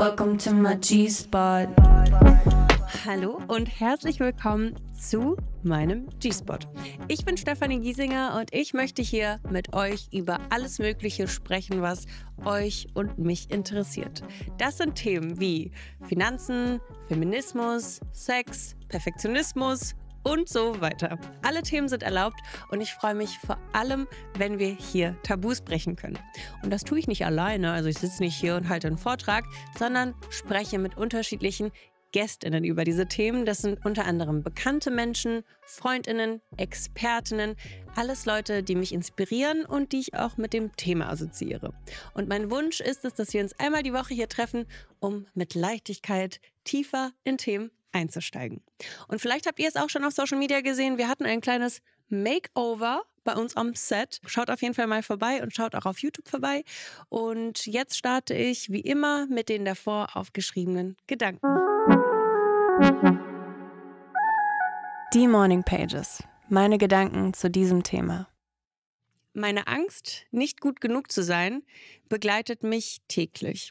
Welcome to my G-Spot. Hallo und herzlich willkommen zu meinem G-Spot. Ich bin Stefanie Giesinger und ich möchte hier mit euch über alles Mögliche sprechen, was euch und mich interessiert. Das sind Themen wie Finanzen, Feminismus, Sex, Perfektionismus, und so weiter. Alle Themen sind erlaubt und ich freue mich vor allem, wenn wir hier Tabus brechen können. Und das tue ich nicht alleine, also ich sitze nicht hier und halte einen Vortrag, sondern spreche mit unterschiedlichen Gästinnen über diese Themen. Das sind unter anderem bekannte Menschen, Freundinnen, Expertinnen, alles Leute, die mich inspirieren und die ich auch mit dem Thema assoziiere. Und mein Wunsch ist es, dass wir uns einmal die Woche hier treffen, um mit Leichtigkeit tiefer in Themen einzusteigen. Und vielleicht habt ihr es auch schon auf Social Media gesehen. Wir hatten ein kleines Makeover bei uns am Set. Schaut auf jeden Fall mal vorbei und schaut auch auf YouTube vorbei. Und jetzt starte ich wie immer mit den davor aufgeschriebenen Gedanken. Die Morning Pages. Meine Gedanken zu diesem Thema. Meine Angst, nicht gut genug zu sein, begleitet mich täglich.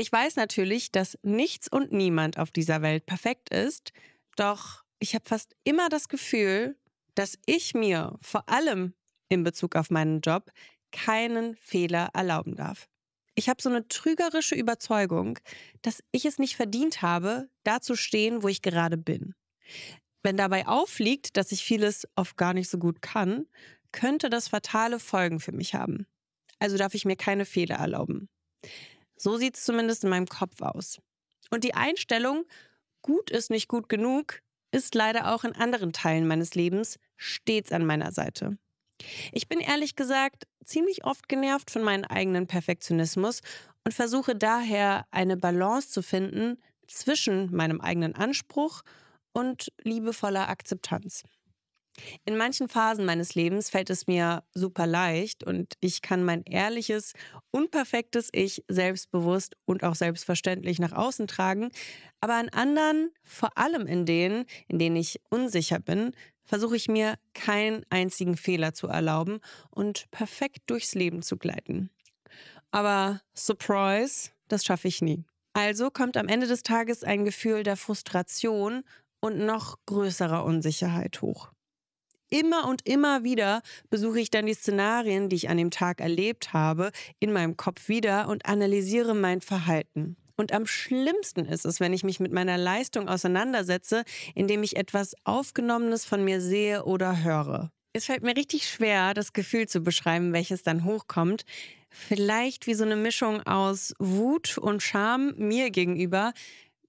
Ich weiß natürlich, dass nichts und niemand auf dieser Welt perfekt ist, doch ich habe fast immer das Gefühl, dass ich mir, vor allem in Bezug auf meinen Job, keinen Fehler erlauben darf. Ich habe so eine trügerische Überzeugung, dass ich es nicht verdient habe, da zu stehen, wo ich gerade bin. Wenn dabei aufliegt, dass ich vieles oft gar nicht so gut kann, könnte das fatale Folgen für mich haben. Also darf ich mir keine Fehler erlauben. So sieht es zumindest in meinem Kopf aus. Und die Einstellung, gut ist nicht gut genug, ist leider auch in anderen Teilen meines Lebens stets an meiner Seite. Ich bin ehrlich gesagt ziemlich oft genervt von meinem eigenen Perfektionismus und versuche daher eine Balance zu finden zwischen meinem eigenen Anspruch und liebevoller Akzeptanz. In manchen Phasen meines Lebens fällt es mir super leicht und ich kann mein ehrliches, unperfektes Ich selbstbewusst und auch selbstverständlich nach außen tragen. Aber an anderen, vor allem in denen, in denen ich unsicher bin, versuche ich mir keinen einzigen Fehler zu erlauben und perfekt durchs Leben zu gleiten. Aber Surprise, das schaffe ich nie. Also kommt am Ende des Tages ein Gefühl der Frustration und noch größerer Unsicherheit hoch immer und immer wieder besuche ich dann die Szenarien, die ich an dem Tag erlebt habe, in meinem Kopf wieder und analysiere mein Verhalten. Und am schlimmsten ist es, wenn ich mich mit meiner Leistung auseinandersetze, indem ich etwas Aufgenommenes von mir sehe oder höre. Es fällt mir richtig schwer, das Gefühl zu beschreiben, welches dann hochkommt. Vielleicht wie so eine Mischung aus Wut und Scham mir gegenüber,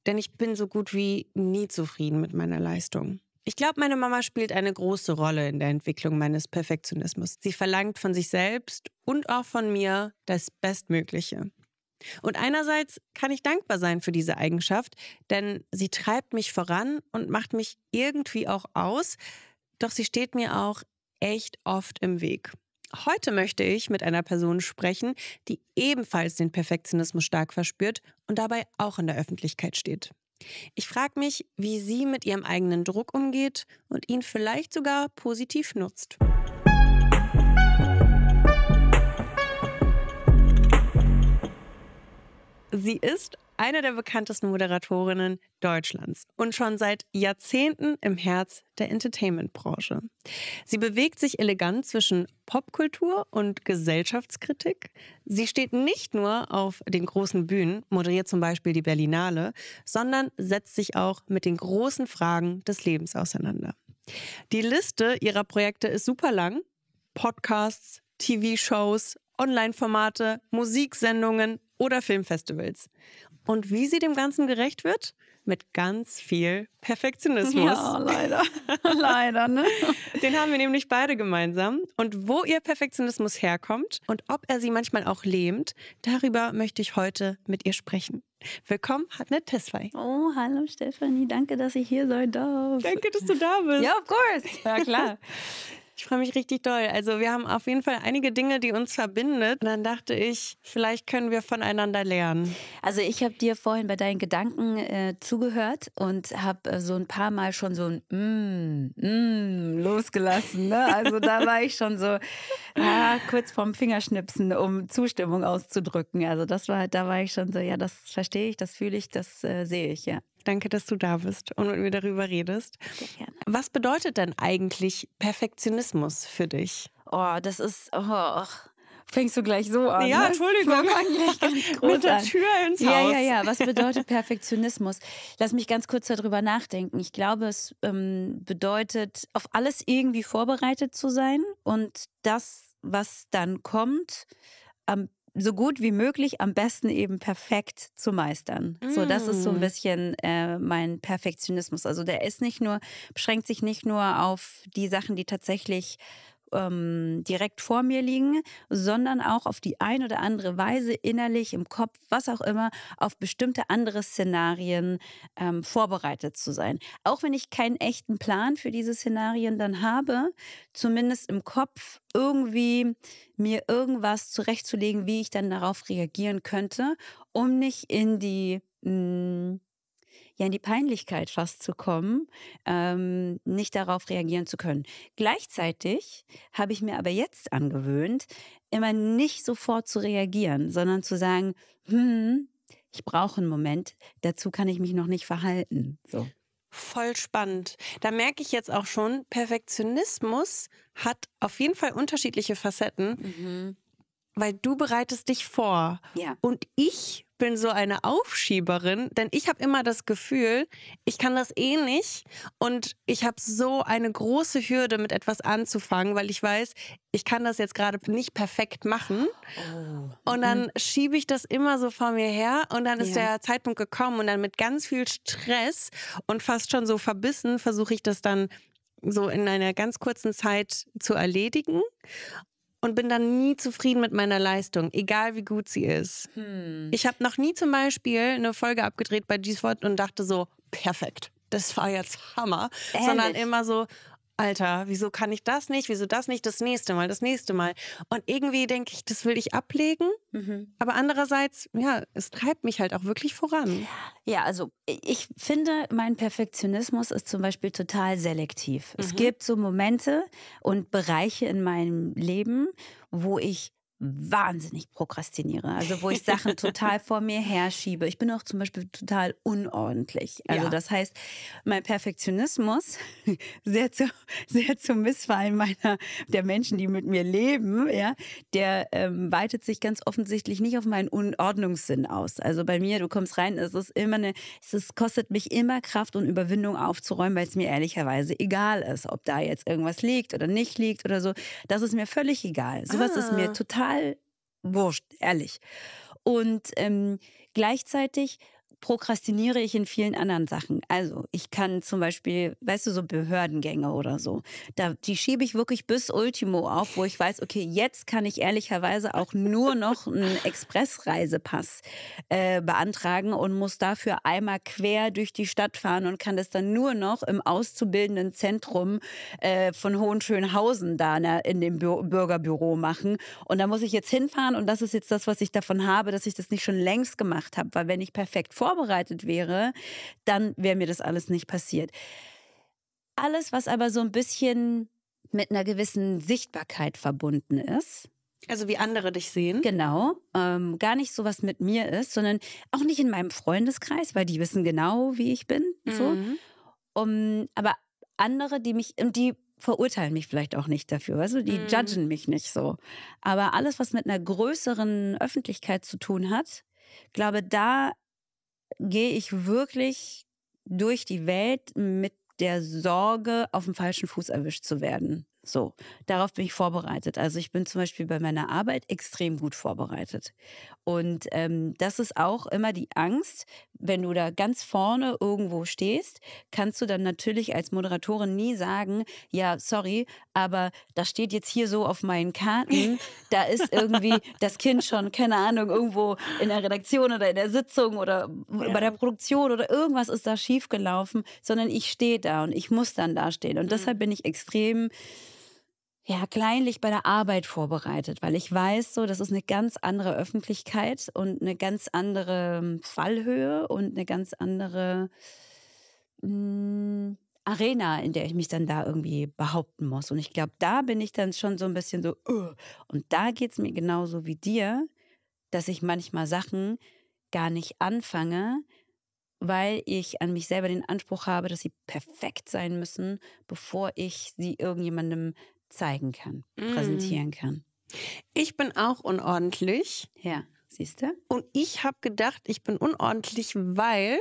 denn ich bin so gut wie nie zufrieden mit meiner Leistung. Ich glaube, meine Mama spielt eine große Rolle in der Entwicklung meines Perfektionismus. Sie verlangt von sich selbst und auch von mir das Bestmögliche. Und einerseits kann ich dankbar sein für diese Eigenschaft, denn sie treibt mich voran und macht mich irgendwie auch aus, doch sie steht mir auch echt oft im Weg. Heute möchte ich mit einer Person sprechen, die ebenfalls den Perfektionismus stark verspürt und dabei auch in der Öffentlichkeit steht. Ich frage mich, wie sie mit ihrem eigenen Druck umgeht und ihn vielleicht sogar positiv nutzt. Sie ist eine der bekanntesten Moderatorinnen Deutschlands und schon seit Jahrzehnten im Herz der Entertainment-Branche. Sie bewegt sich elegant zwischen Popkultur und Gesellschaftskritik. Sie steht nicht nur auf den großen Bühnen, moderiert zum Beispiel die Berlinale, sondern setzt sich auch mit den großen Fragen des Lebens auseinander. Die Liste ihrer Projekte ist super lang. Podcasts, TV-Shows, Online-Formate, Musiksendungen oder Filmfestivals. Und wie sie dem Ganzen gerecht wird? Mit ganz viel Perfektionismus. Ja, leider. leider, ne? Den haben wir nämlich beide gemeinsam. Und wo ihr Perfektionismus herkommt und ob er sie manchmal auch lähmt, darüber möchte ich heute mit ihr sprechen. Willkommen, Hadnet Tesfay. Oh, hallo Stefanie, danke, dass ich hier sein darf. Danke, dass du da bist. Ja, of course. Ja, klar. Ich freue mich richtig doll. Also wir haben auf jeden Fall einige Dinge, die uns verbindet. Und dann dachte ich, vielleicht können wir voneinander lernen. Also ich habe dir vorhin bei deinen Gedanken äh, zugehört und habe äh, so ein paar Mal schon so ein mm, mm losgelassen. Ne? Also da war ich schon so ah, kurz vorm Fingerschnipsen, um Zustimmung auszudrücken. Also das war, da war ich schon so, ja, das verstehe ich, das fühle ich, das äh, sehe ich, ja. Danke, dass du da bist und mit mir darüber redest. Sehr gerne. Was bedeutet denn eigentlich Perfektionismus für dich? Oh, das ist. Oh, Fängst du gleich so an? Ja, Entschuldigung. ne? Entschuldigung. Mit der Tür ins Haus. Ja, ja, ja. Was bedeutet Perfektionismus? Lass mich ganz kurz darüber nachdenken. Ich glaube, es ähm, bedeutet, auf alles irgendwie vorbereitet zu sein und das, was dann kommt, am so gut wie möglich, am besten eben perfekt zu meistern. Mm. So, das ist so ein mm. bisschen äh, mein Perfektionismus. Also der ist nicht nur, beschränkt sich nicht nur auf die Sachen, die tatsächlich ähm, direkt vor mir liegen, sondern auch auf die ein oder andere Weise innerlich, im Kopf, was auch immer, auf bestimmte andere Szenarien ähm, vorbereitet zu sein. Auch wenn ich keinen echten Plan für diese Szenarien dann habe, zumindest im Kopf irgendwie mir irgendwas zurechtzulegen, wie ich dann darauf reagieren könnte, um nicht in die mh, hm, ja in die Peinlichkeit fast zu kommen, ähm, nicht darauf reagieren zu können. Gleichzeitig habe ich mir aber jetzt angewöhnt, immer nicht sofort zu reagieren, sondern zu sagen, hm, ich brauche einen Moment, dazu kann ich mich noch nicht verhalten. So. Voll spannend. Da merke ich jetzt auch schon, Perfektionismus hat auf jeden Fall unterschiedliche Facetten, mhm. weil du bereitest dich vor. Ja. Und ich bin so eine Aufschieberin, denn ich habe immer das Gefühl, ich kann das eh nicht und ich habe so eine große Hürde, mit etwas anzufangen, weil ich weiß, ich kann das jetzt gerade nicht perfekt machen. Oh. Und dann mhm. schiebe ich das immer so vor mir her und dann ist ja. der Zeitpunkt gekommen und dann mit ganz viel Stress und fast schon so verbissen versuche ich das dann so in einer ganz kurzen Zeit zu erledigen und bin dann nie zufrieden mit meiner Leistung, egal wie gut sie ist. Hm. Ich habe noch nie zum Beispiel eine Folge abgedreht bei G-Sport und dachte so, perfekt. Das war jetzt Hammer, Ehrlich? sondern immer so, Alter, wieso kann ich das nicht? Wieso das nicht? Das nächste Mal, das nächste Mal. Und irgendwie denke ich, das will ich ablegen. Mhm. Aber andererseits, ja, es treibt mich halt auch wirklich voran. Ja, also ich finde, mein Perfektionismus ist zum Beispiel total selektiv. Mhm. Es gibt so Momente und Bereiche in meinem Leben, wo ich wahnsinnig prokrastiniere. Also wo ich Sachen total vor mir herschiebe. Ich bin auch zum Beispiel total unordentlich. Also ja. das heißt, mein Perfektionismus sehr zu, sehr zum Missfallen meiner der Menschen, die mit mir leben, ja, der ähm, weitet sich ganz offensichtlich nicht auf meinen Unordnungssinn aus. Also bei mir, du kommst rein, es ist immer eine, es ist, kostet mich immer Kraft und Überwindung aufzuräumen, weil es mir ehrlicherweise egal ist, ob da jetzt irgendwas liegt oder nicht liegt oder so. Das ist mir völlig egal. Sowas ah. ist mir ah. total total wurscht, ehrlich. Und ähm, gleichzeitig prokrastiniere ich in vielen anderen Sachen. Also ich kann zum Beispiel, weißt du, so Behördengänge oder so, da, die schiebe ich wirklich bis Ultimo auf, wo ich weiß, okay, jetzt kann ich ehrlicherweise auch nur noch einen Expressreisepass äh, beantragen und muss dafür einmal quer durch die Stadt fahren und kann das dann nur noch im auszubildenden Zentrum äh, von Hohenschönhausen da ne, in dem Bü Bürgerbüro machen. Und da muss ich jetzt hinfahren und das ist jetzt das, was ich davon habe, dass ich das nicht schon längst gemacht habe, weil wenn ich perfekt vor vorbereitet wäre, dann wäre mir das alles nicht passiert. Alles, was aber so ein bisschen mit einer gewissen Sichtbarkeit verbunden ist, also wie andere dich sehen. Genau. Ähm, gar nicht so was mit mir ist, sondern auch nicht in meinem Freundeskreis, weil die wissen genau, wie ich bin. Mhm. Um, aber andere, die mich, die verurteilen mich vielleicht auch nicht dafür, weißt die mhm. judgen mich nicht so. Aber alles, was mit einer größeren Öffentlichkeit zu tun hat, glaube, da gehe ich wirklich durch die Welt mit der Sorge, auf dem falschen Fuß erwischt zu werden. So, darauf bin ich vorbereitet. Also ich bin zum Beispiel bei meiner Arbeit extrem gut vorbereitet. Und ähm, das ist auch immer die Angst, wenn du da ganz vorne irgendwo stehst, kannst du dann natürlich als Moderatorin nie sagen, ja, sorry, aber das steht jetzt hier so auf meinen Karten, da ist irgendwie das Kind schon, keine Ahnung, irgendwo in der Redaktion oder in der Sitzung oder ja. bei der Produktion oder irgendwas ist da schiefgelaufen, sondern ich stehe da und ich muss dann da stehen. Und mhm. deshalb bin ich extrem ja, kleinlich bei der Arbeit vorbereitet, weil ich weiß, so, das ist eine ganz andere Öffentlichkeit und eine ganz andere ähm, Fallhöhe und eine ganz andere mh, hm, Arena, in der ich mich dann da irgendwie behaupten muss. Und ich glaube, da bin ich dann schon so ein bisschen so, uh, und da geht es mir genauso wie dir, dass ich manchmal Sachen gar nicht anfange, weil ich an mich selber den Anspruch habe, dass sie perfekt sein müssen, bevor ich sie irgendjemandem zeigen kann, mm. präsentieren kann. Ich bin auch unordentlich. Ja, siehst du? Und ich habe gedacht, ich bin unordentlich, weil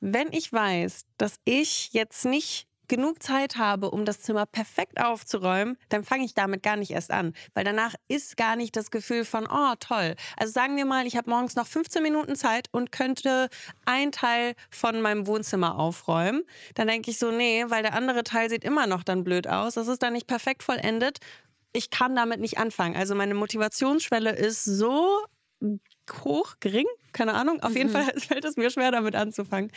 wenn ich weiß, dass ich jetzt nicht genug Zeit habe, um das Zimmer perfekt aufzuräumen, dann fange ich damit gar nicht erst an, weil danach ist gar nicht das Gefühl von, oh toll. Also sagen wir mal, ich habe morgens noch 15 Minuten Zeit und könnte ein Teil von meinem Wohnzimmer aufräumen. Dann denke ich so, nee, weil der andere Teil sieht immer noch dann blöd aus. Das ist dann nicht perfekt vollendet. Ich kann damit nicht anfangen. Also meine Motivationsschwelle ist so hoch, gering, keine Ahnung. Auf mhm. jeden Fall fällt es mir schwer, damit anzufangen.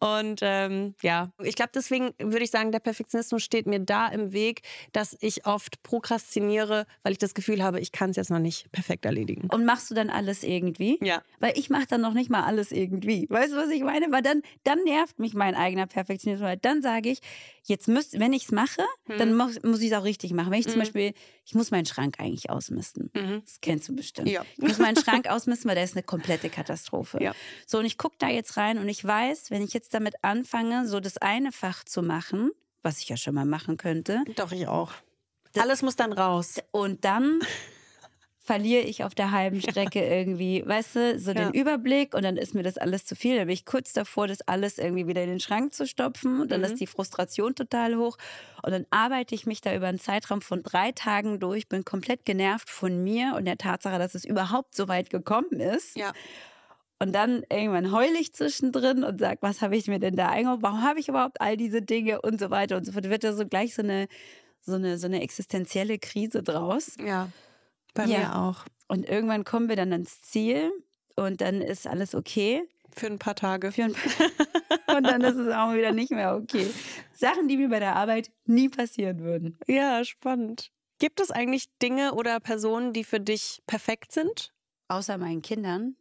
Und ähm, ja, ich glaube, deswegen würde ich sagen, der Perfektionismus steht mir da im Weg, dass ich oft prokrastiniere, weil ich das Gefühl habe, ich kann es jetzt noch nicht perfekt erledigen. Und machst du dann alles irgendwie? Ja. Weil ich mache dann noch nicht mal alles irgendwie. Weißt du, was ich meine? Weil dann, dann nervt mich mein eigener Perfektionismus. Weil Dann sage ich, jetzt müsst, wenn ich es mache, mhm. dann muss, muss ich es auch richtig machen. Wenn ich mhm. zum Beispiel, ich muss meinen Schrank eigentlich ausmisten. Mhm. Das kennst du bestimmt. Ja. Ich muss meinen Schrank ausmisten, weil der ist eine komplette Katastrophe. Katastrophe. Ja. So, und ich gucke da jetzt rein und ich weiß, wenn ich jetzt damit anfange, so das eine Fach zu machen, was ich ja schon mal machen könnte. Doch, ich auch. Alles muss dann raus. Und dann verliere ich auf der halben Strecke ja. irgendwie, weißt du, so ja. den Überblick und dann ist mir das alles zu viel. Dann bin ich kurz davor, das alles irgendwie wieder in den Schrank zu stopfen und dann mhm. ist die Frustration total hoch und dann arbeite ich mich da über einen Zeitraum von drei Tagen durch, bin komplett genervt von mir und der Tatsache, dass es überhaupt so weit gekommen ist. Ja. Und dann irgendwann heule ich zwischendrin und sage, was habe ich mir denn da eingebaut? Warum habe ich überhaupt all diese Dinge und so weiter und so fort. wird da so gleich so eine, so eine, so eine existenzielle Krise draus. Ja, bei ja. mir auch. Und irgendwann kommen wir dann ans Ziel und dann ist alles okay. Für ein paar Tage. Ein paar und dann ist es auch wieder nicht mehr okay. Sachen, die mir bei der Arbeit nie passieren würden. Ja, spannend. Gibt es eigentlich Dinge oder Personen, die für dich perfekt sind? Außer meinen Kindern.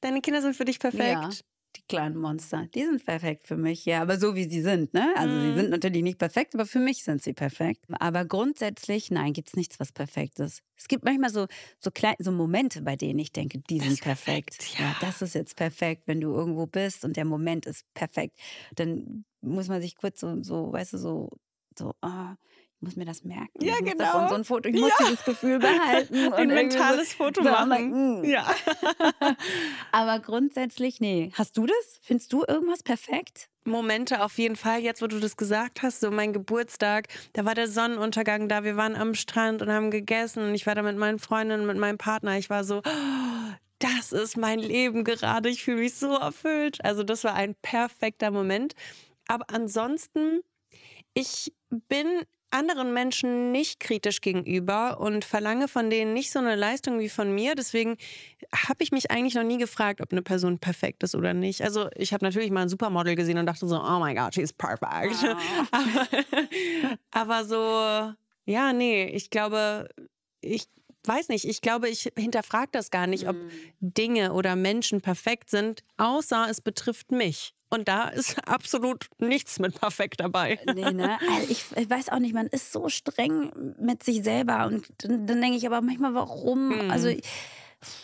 Deine Kinder sind für dich perfekt. Ja, die kleinen Monster, die sind perfekt für mich, ja, aber so wie sie sind, ne? Also mhm. sie sind natürlich nicht perfekt, aber für mich sind sie perfekt. Aber grundsätzlich, nein, gibt es nichts, was perfekt ist. Es gibt manchmal so so kleine so Momente, bei denen ich denke, die das sind perfekt. perfekt ja. ja, das ist jetzt perfekt, wenn du irgendwo bist und der Moment ist perfekt. Dann muss man sich kurz so, so weißt du, so so, oh, muss mir das merken. Ja, genau. Und so ein Foto. Ich muss ja. dieses Gefühl behalten. ein mentales so, Foto so machen. Like, mm. ja. Aber grundsätzlich, nee. Hast du das? Findest du irgendwas perfekt? Momente auf jeden Fall, jetzt wo du das gesagt hast, so mein Geburtstag, da war der Sonnenuntergang da, wir waren am Strand und haben gegessen und ich war da mit meinen Freundinnen, mit meinem Partner, ich war so, das ist mein Leben gerade, ich fühle mich so erfüllt. Also das war ein perfekter Moment. Aber ansonsten, ich bin anderen Menschen nicht kritisch gegenüber und verlange von denen nicht so eine Leistung wie von mir. Deswegen habe ich mich eigentlich noch nie gefragt, ob eine Person perfekt ist oder nicht. Also ich habe natürlich mal ein Supermodel gesehen und dachte so, oh my God, she's perfect. Oh. Ah. Aber, aber so, ja, nee, ich glaube, ich weiß nicht, ich glaube, ich hinterfrage das gar nicht, ob hm. Dinge oder Menschen perfekt sind, außer es betrifft mich. Und da ist absolut nichts mit perfekt dabei. Äh, nee, ne? ich, ich, weiß auch nicht, man ist so streng mit sich selber. Und dann, dann denke ich aber manchmal, warum? Mhm. Also ich,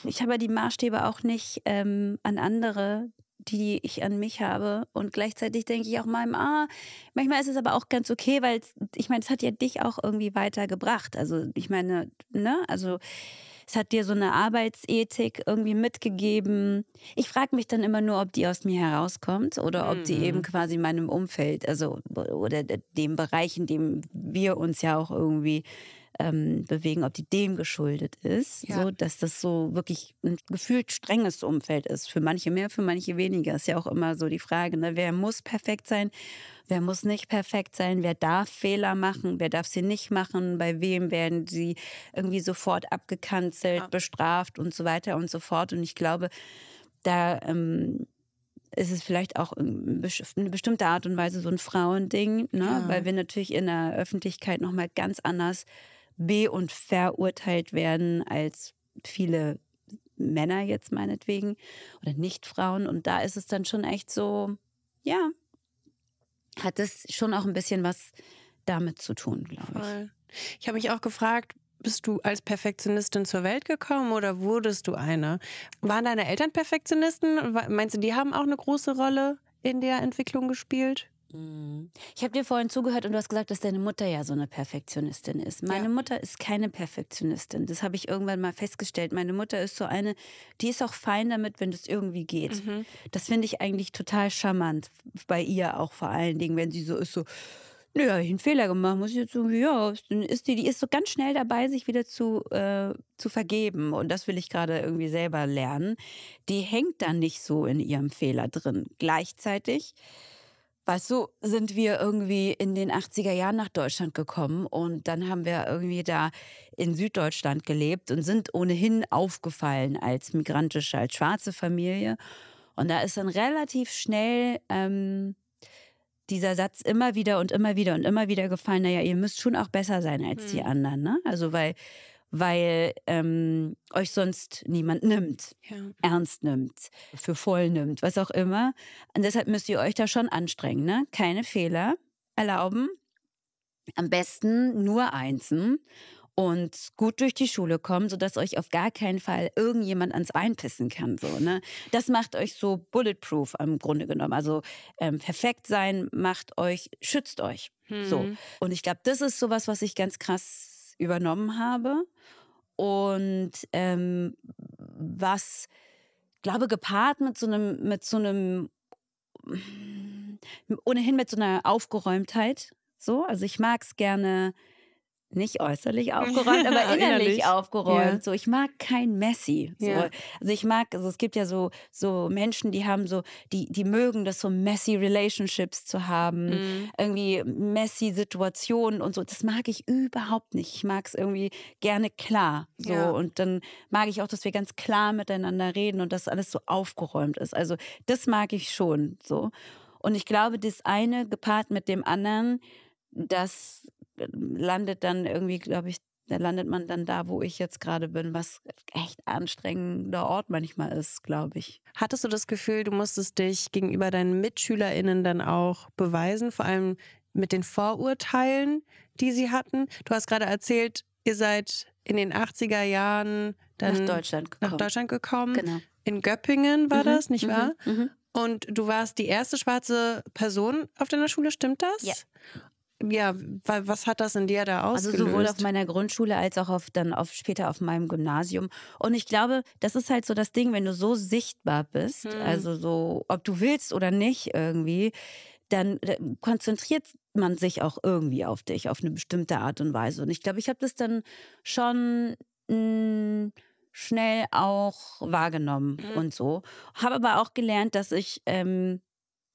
ich habe ja die Maßstäbe auch nicht ähm, an andere, die ich an mich habe. Und gleichzeitig denke ich auch mal, ah, manchmal ist es aber auch ganz okay, weil ich meine, es hat ja dich auch irgendwie weitergebracht. Also ich meine, ne? Also es hat dir so eine Arbeitsethik irgendwie mitgegeben. Ich frage mich dann immer nur, ob die aus mir herauskommt oder ob mhm. die eben mhm. quasi meinem Umfeld, also oder dem Bereich, in dem wir uns ja auch irgendwie ähm, bewegen, ob die dem geschuldet ist, ja. so dass das so wirklich ein gefühlt strenges Umfeld ist. Für manche mehr, für manche weniger. Ist ja auch immer so die Frage, ne? wer muss perfekt sein, wer muss nicht perfekt sein, wer darf Fehler machen, wer darf sie nicht machen, bei wem werden sie irgendwie sofort abgekanzelt, ja. bestraft und so weiter und so fort. Und ich glaube, da ähm, ist es vielleicht auch eine bestimmte Art und Weise so ein Frauending, ne? Ja. weil wir natürlich in der Öffentlichkeit nochmal ganz anders be- und verurteilt werden als viele Männer jetzt meinetwegen oder Nicht-Frauen. Und da ist es dann schon echt so, ja, hat es schon auch ein bisschen was damit zu tun, glaube ich. Ich habe mich auch gefragt, bist du als Perfektionistin zur Welt gekommen oder wurdest du eine? Waren deine Eltern Perfektionisten? Meinst du, die haben auch eine große Rolle in der Entwicklung gespielt? Mhm. Ich habe dir vorhin zugehört und du hast gesagt, dass deine Mutter ja so eine Perfektionistin ist. Meine ja. Mutter ist keine Perfektionistin. Das habe ich irgendwann mal festgestellt. Meine Mutter ist so eine, die ist auch fein damit, wenn es irgendwie geht. Mhm. Das finde ich eigentlich total charmant. Bei ihr auch vor allen Dingen, wenn sie so ist, so, naja, ich einen Fehler gemacht, muss ich jetzt irgendwie, ja, dann ist die, die ist so ganz schnell dabei, sich wieder zu, äh, zu vergeben. Und das will ich gerade irgendwie selber lernen. Die hängt dann nicht so in ihrem Fehler drin. Gleichzeitig Weißt du, sind wir irgendwie in den 80er Jahren nach Deutschland gekommen und dann haben wir irgendwie da in Süddeutschland gelebt und sind ohnehin aufgefallen als migrantische, als schwarze Familie. Und da ist dann relativ schnell ähm, dieser Satz immer wieder und immer wieder und immer wieder gefallen, naja, ihr müsst schon auch besser sein als hm. die anderen. Ne? Also weil weil ähm, euch sonst niemand nimmt, ja. ernst nimmt, für voll nimmt, was auch immer. Und deshalb müsst ihr euch da schon anstrengen, ne? Keine Fehler erlauben. Am besten nur Einsen und gut durch die Schule kommen, sodass euch auf gar keinen Fall irgendjemand ans Bein pissen kann. So, ne? Das macht euch so bulletproof im Grunde genommen. Also ähm, perfekt sein macht euch, schützt euch. Hm. So. Und ich glaube, das ist sowas, was ich ganz krass übernommen habe und ähm, was, glaube gepaart mit so einem, mit so einem ohnehin mit so einer Aufgeräumtheit. So, also ich mag es gerne nicht äußerlich aufgeräumt, aber innerlich aufgeräumt. Ja. So, ich mag kein Messi. So. Ja. Also ich mag, also es gibt ja so, so Menschen, die haben so, die, die mögen das so messy Relationships zu haben, mhm. irgendwie messy Situationen und so. Das mag ich überhaupt nicht. Ich mag es irgendwie gerne klar. So ja. und dann mag ich auch, dass wir ganz klar miteinander reden und dass alles so aufgeräumt ist. Also das mag ich schon so. Und ich glaube, das eine gepaart mit dem anderen, das landet dann irgendwie, glaube ich, da landet man dann da, wo ich jetzt gerade bin, was echt anstrengender Ort manchmal ist, glaube ich. Hattest du das Gefühl, du musstest dich gegenüber deinen MitschülerInnen dann auch beweisen, vor allem mit den Vorurteilen, die sie hatten? Du hast gerade erzählt, ihr seid in den 80er Jahren dann nach Deutschland gekommen. Nach Deutschland gekommen. Genau. In Göppingen war mhm. das, nicht mhm, wahr? Mhm. Und du warst die erste schwarze Person auf deiner Schule, stimmt das? Ja ja, was hat das in dir da ausgelöst? Also sowohl auf meiner Grundschule als auch auf, dann auf, später auf meinem Gymnasium. Und ich glaube, das ist halt so das Ding, wenn du so sichtbar bist, hm. also so, ob du willst oder nicht irgendwie, dann äh, konzentriert man sich auch irgendwie auf dich, auf eine bestimmte Art und Weise. Und ich glaube, ich habe das dann schon mh, hm, schnell auch wahrgenommen hm. und so. Habe aber auch gelernt, dass ich... Ähm,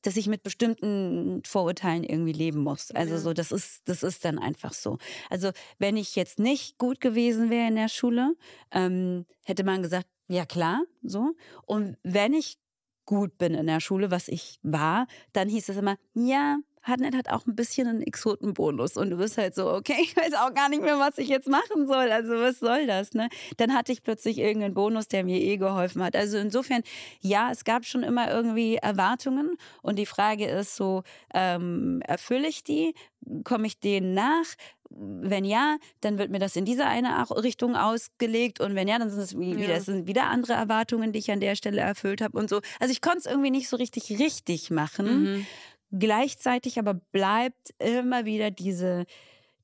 dass ich mit bestimmten Vorurteilen irgendwie leben muss. Also so, das ist, das ist dann einfach so. Also wenn ich jetzt nicht gut gewesen wäre in der Schule, ähm, hätte man gesagt, ja klar, so. Und wenn ich gut bin in der Schule, was ich war, dann hieß es immer, ja, Hartnett hat auch ein bisschen einen Exotenbonus und du bist halt so, okay, ich weiß auch gar nicht mehr, was ich jetzt machen soll. Also was soll das, ne? Dann hatte ich plötzlich irgendeinen Bonus, der mir eh geholfen hat. Also insofern, ja, es gab schon immer irgendwie Erwartungen und die Frage ist so, ähm, erfülle ich die? Komme ich denen nach? wenn ja, dann wird mir das in diese eine Richtung ausgelegt und wenn ja, dann sind es wieder, ja. sind wieder andere Erwartungen, die ich an der Stelle erfüllt habe und so. Also ich konnte es irgendwie nicht so richtig richtig machen. Mhm. Gleichzeitig aber bleibt immer wieder diese,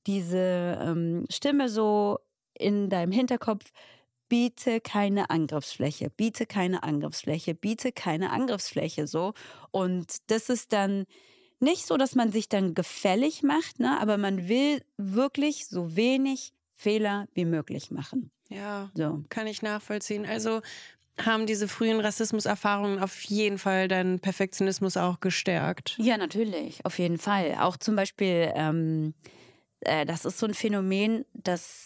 diese ähm, Stimme so in deinem Hinterkopf, biete keine Angriffsfläche, biete keine Angriffsfläche, biete keine Angriffsfläche so. Und das ist dann nicht so, dass man sich dann gefällig macht, ne? aber man will wirklich so wenig Fehler wie möglich machen. Ja, so. kann ich nachvollziehen. Also haben diese frühen Rassismuserfahrungen auf jeden Fall deinen Perfektionismus auch gestärkt? Ja, natürlich, auf jeden Fall. Auch zum Beispiel, ähm, äh, das ist so ein Phänomen, das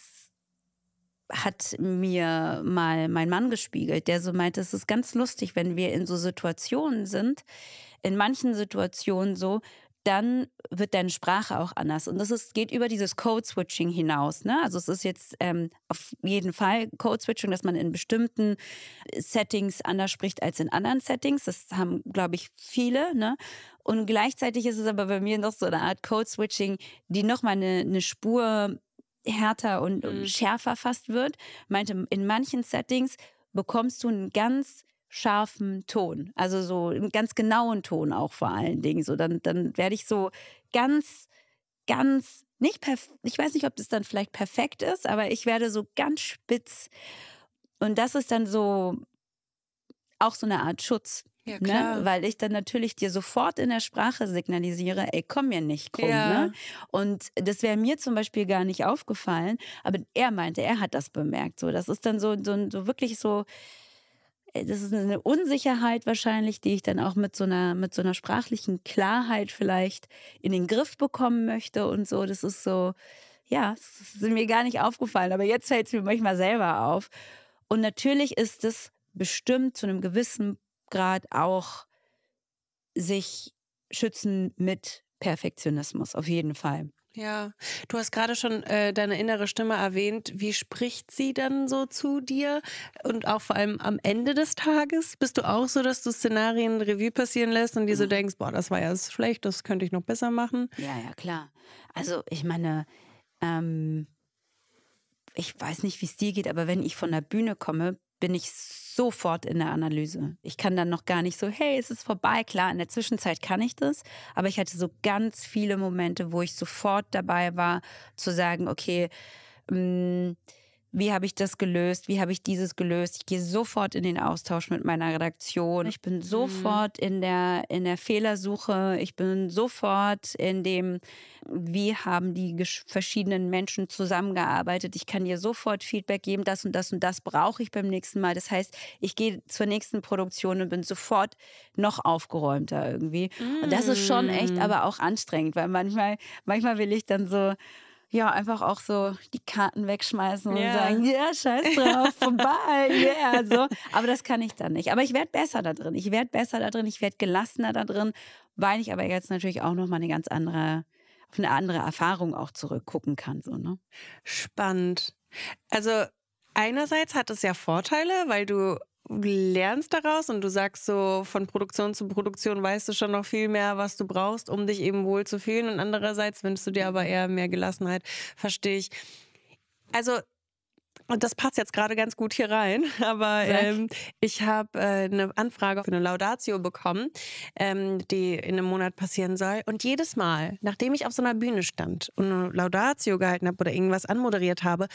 hat mir mal mein Mann gespiegelt, der so meinte, es ist ganz lustig, wenn wir in so Situationen sind, in manchen Situationen so, dann wird deine Sprache auch anders. Und das ist, geht über dieses Code-Switching hinaus. Ne? Also es ist jetzt ähm, auf jeden Fall Code-Switching, dass man in bestimmten Settings anders spricht als in anderen Settings. Das haben, glaube ich, viele. Ne? Und gleichzeitig ist es aber bei mir noch so eine Art Code-Switching, die nochmal eine, eine Spur härter und, mhm. und schärfer fast wird. Meinte, in manchen Settings bekommst du einen ganz scharfen Ton. Also so einen ganz genauen Ton auch vor allen Dingen. So, dann, dann werde ich so ganz, ganz, nicht perfekt, ich weiß nicht, ob das dann vielleicht perfekt ist, aber ich werde so ganz spitz. Und das ist dann so auch so eine Art Schutz. Ja, ne? Weil ich dann natürlich dir sofort in der Sprache signalisiere, ey, komm mir nicht krumm. Ja. Ne? Und das wäre mir zum Beispiel gar nicht aufgefallen, aber er meinte, er hat das bemerkt. So, das ist dann so, so, so wirklich so, äh, das ist eine Unsicherheit wahrscheinlich, die ich dann auch mit so einer, mit so einer sprachlichen Klarheit vielleicht in den Griff bekommen möchte und so. Das ist so, ja, das ist mir gar nicht aufgefallen, aber jetzt fällt es mir manchmal selber auf. Und natürlich ist es bestimmt zu einem gewissen Grad auch sich schützen mit Perfektionismus, auf jeden Fall. Ja, du hast gerade schon äh, deine innere Stimme erwähnt. Wie spricht sie dann so zu dir? Und auch vor allem am Ende des Tages? Bist du auch so, dass du Szenarien Revue passieren lässt und dir mhm. so denkst, boah, das war ja schlecht, das könnte ich noch besser machen? Ja, ja, klar. Also ich meine, ähm, ich weiß nicht, wie es dir geht, aber wenn ich von der Bühne komme, bin ich sofort in der Analyse. Ich kann dann noch gar nicht so, hey, es ist vorbei. Klar, in der Zwischenzeit kann ich das, aber ich hatte so ganz viele Momente, wo ich sofort dabei war, zu sagen, okay, mh, mm, wie habe ich das gelöst, wie habe ich dieses gelöst. Ich gehe sofort in den Austausch mit meiner Redaktion. Ich bin mhm. sofort in der, in der Fehlersuche. Ich bin sofort in dem, wie haben die verschiedenen Menschen zusammengearbeitet. Ich kann dir sofort Feedback geben, das und das und das brauche ich beim nächsten Mal. Das heißt, ich gehe zur nächsten Produktion und bin sofort noch aufgeräumter irgendwie. Und das ist schon echt mm. aber auch anstrengend, weil manchmal, manchmal will ich dann so, ja, einfach auch so die Karten wegschmeißen yeah. und sagen, ja, yeah, scheiß drauf, vorbei, ja, yeah, so. Aber das kann ich dann nicht. Aber ich werde besser da drin. Ich werde besser da drin, ich werde gelassener da drin, weil ich aber jetzt natürlich auch nochmal eine ganz andere, auf eine andere Erfahrung auch zurückgucken kann, so, ne? Spannend. Also, einerseits hat es ja Vorteile, weil du lernst daraus und du sagst so, von Produktion zu Produktion weißt du schon noch viel mehr, was du brauchst, um dich eben wohl zu fühlen. Und andererseits wünschst du dir aber eher mehr Gelassenheit. Verstehe ich. Also und das passt jetzt gerade ganz gut hier rein, aber ähm, ich habe äh, eine Anfrage für eine Laudatio bekommen, ähm, die in einem Monat passieren soll. Und jedes Mal, nachdem ich auf so einer Bühne stand und eine Laudatio gehalten habe oder irgendwas anmoderiert habe,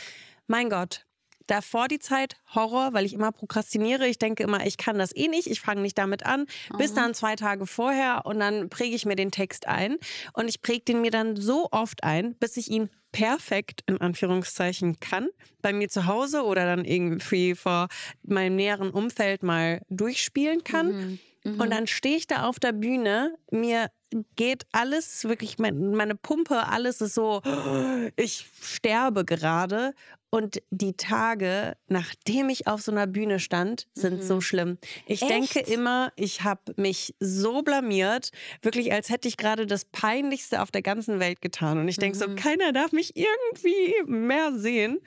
mein Gott, Davor die Zeit Horror, weil ich immer prokrastiniere. Ich denke immer, ich kann das eh nicht, ich fange nicht damit an. Mhm. Bis dann zwei Tage vorher und dann präge ich mir den Text ein. Und ich präge den mir dann so oft ein, bis ich ihn perfekt in Anführungszeichen kann. Bei mir zu Hause oder dann irgendwie vor meinem näheren Umfeld mal durchspielen kann. Mhm. Mhm. Und dann stehe ich da auf der Bühne, mir geht alles, wirklich meine Pumpe, alles ist so, ich sterbe gerade. Und die Tage, nachdem ich auf so einer Bühne stand, sind mhm. so schlimm. Ich Echt? denke immer, ich habe mich so blamiert, wirklich als hätte ich gerade das Peinlichste auf der ganzen Welt getan. Und ich denke mhm. so, keiner darf mich irgendwie mehr sehen.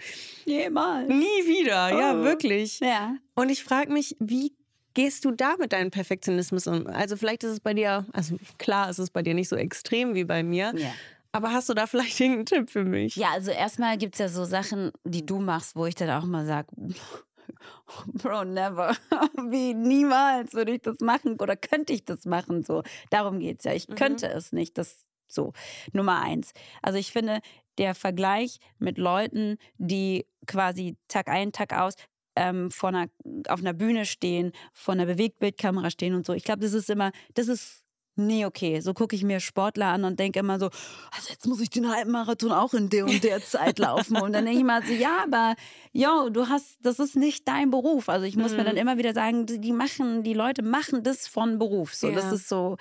Jemals. Nie wieder, oh. ja, wirklich. Ja. Und ich frage mich, wie gehst du da mit deinem Perfektionismus um? Also vielleicht ist es bei dir, also klar ist es bei dir nicht so extrem wie bei mir. Ja. Aber hast du da vielleicht irgendeinen Tipp für mich? Ja, also erstmal gibt es ja so Sachen, die du machst, wo ich dann auch mal sage, Bro, never. Wie niemals würde ich das machen oder könnte ich das machen? So, darum geht es ja. Ich mhm. könnte es nicht. Das so. Nummer eins. Also ich finde, der Vergleich mit Leuten, die quasi Tag ein, Tag aus ähm, vor einer, auf einer Bühne stehen, vor einer Bewegtbildkamera stehen und so. Ich glaube, das ist immer, das ist nee, okay, so gucke ich mir Sportler an und denke immer so, also jetzt muss ich den Halbmarathon auch in der und der Zeit laufen. Und dann denke ich mal so, ja, aber yo, du hast, das ist nicht dein Beruf. Also ich muss mhm. mir dann mhm. immer wieder sagen, die machen, die Leute machen das von Beruf. So, ja. das ist so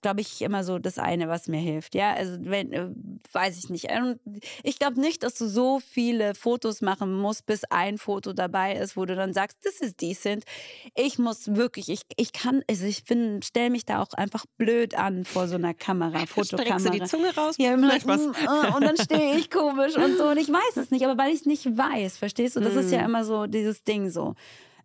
glaube ich, immer so das eine, was mir hilft. Ja, also wenn, äh, weiß ich nicht. ich glaube nicht, dass du so viele Fotos machen musst, bis ein Foto dabei ist, wo du dann sagst, das ist decent. Ich muss wirklich, ich, ich kann, also ich bin, stelle mich da auch einfach blöd an vor so einer Kamera, Fotokamera. Streckst du die Zunge raus? Ja, vielleicht was. Mm, mm, und dann stehe ich komisch und so. Und ich weiß es nicht, aber weil ich es nicht weiß, verstehst du? Das mm. ist ja mm. immer so dieses Ding so.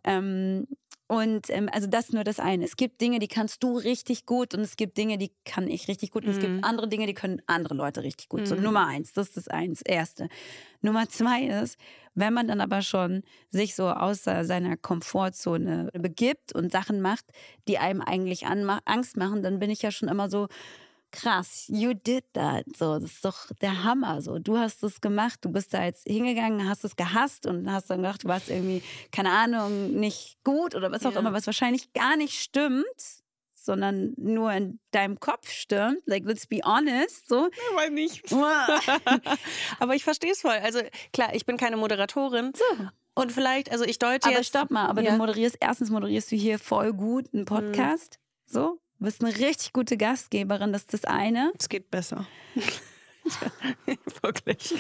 Ähm, und ähm, also das nur das eine. Es gibt Dinge, die kannst du richtig gut und es gibt Dinge, die kann ich richtig gut. Und mhm. es gibt mhm. andere Dinge, die können andere Leute richtig gut. Mhm. So Nummer eins, das ist das eins, erste. Nummer zwei ist, wenn man dann aber schon sich so außer seiner Komfortzone begibt und Sachen macht, die einem eigentlich Angst machen, dann bin ich ja schon immer so, krass, you did that. So, das ist doch der Hammer. So, du hast es gemacht, du bist da jetzt hingegangen, hast es gehasst und hast dann gedacht, du warst irgendwie, keine Ahnung, nicht gut oder was auch ja. immer, was wahrscheinlich gar nicht stimmt sondern nur in deinem Kopf stimmt. Like, let's be honest. So. Ja, weil nicht. aber ich verstehe es voll. Also klar, ich bin keine Moderatorin. So. Und vielleicht, also ich deute aber jetzt... Aber stopp mal, aber ja. du moderierst, erstens moderierst du hier voll gut einen mhm. Podcast. Mhm. So, Du bist eine richtig gute Gastgeberin, das ist das eine. Es geht besser. Wirklich.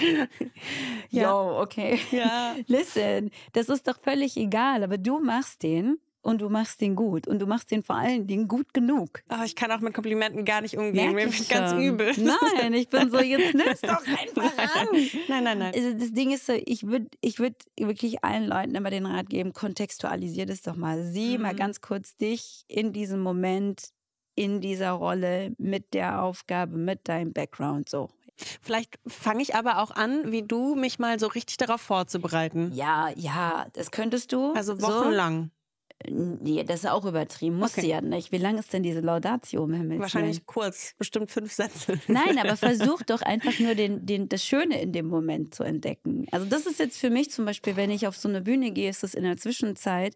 Ja. Yo, okay. Ja. Listen, das ist doch völlig egal, aber du machst den und du machst den gut und du machst den vor allen Dingen gut genug. Oh, ich kann auch mit Komplimenten gar nicht umgehen, Merke mir wird ganz übel. Nein, ich bin so, jetzt nimm's doch einfach an. Nein, nein, nein. Also das Ding ist so, ich würde ich würd wirklich allen Leuten immer den Rat geben, kontextualisier das doch mal. Sieh mhm. mal ganz kurz dich in diesem Moment in dieser Rolle, mit der Aufgabe, mit deinem Background so. Vielleicht fange ich aber auch an, wie du mich mal so richtig darauf vorzubereiten. Ja, ja, das könntest du. Also wochenlang. So. Nee, das ist auch übertrieben. Musst okay. du ja nicht. Wie lang ist denn diese Laudatio im Himmel? Wahrscheinlich kurz, bestimmt fünf Sätze. Nein, aber versuch doch einfach nur den, den, das Schöne in dem Moment zu entdecken. Also das ist jetzt für mich zum Beispiel, wenn ich auf so eine Bühne gehe, ist das in der Zwischenzeit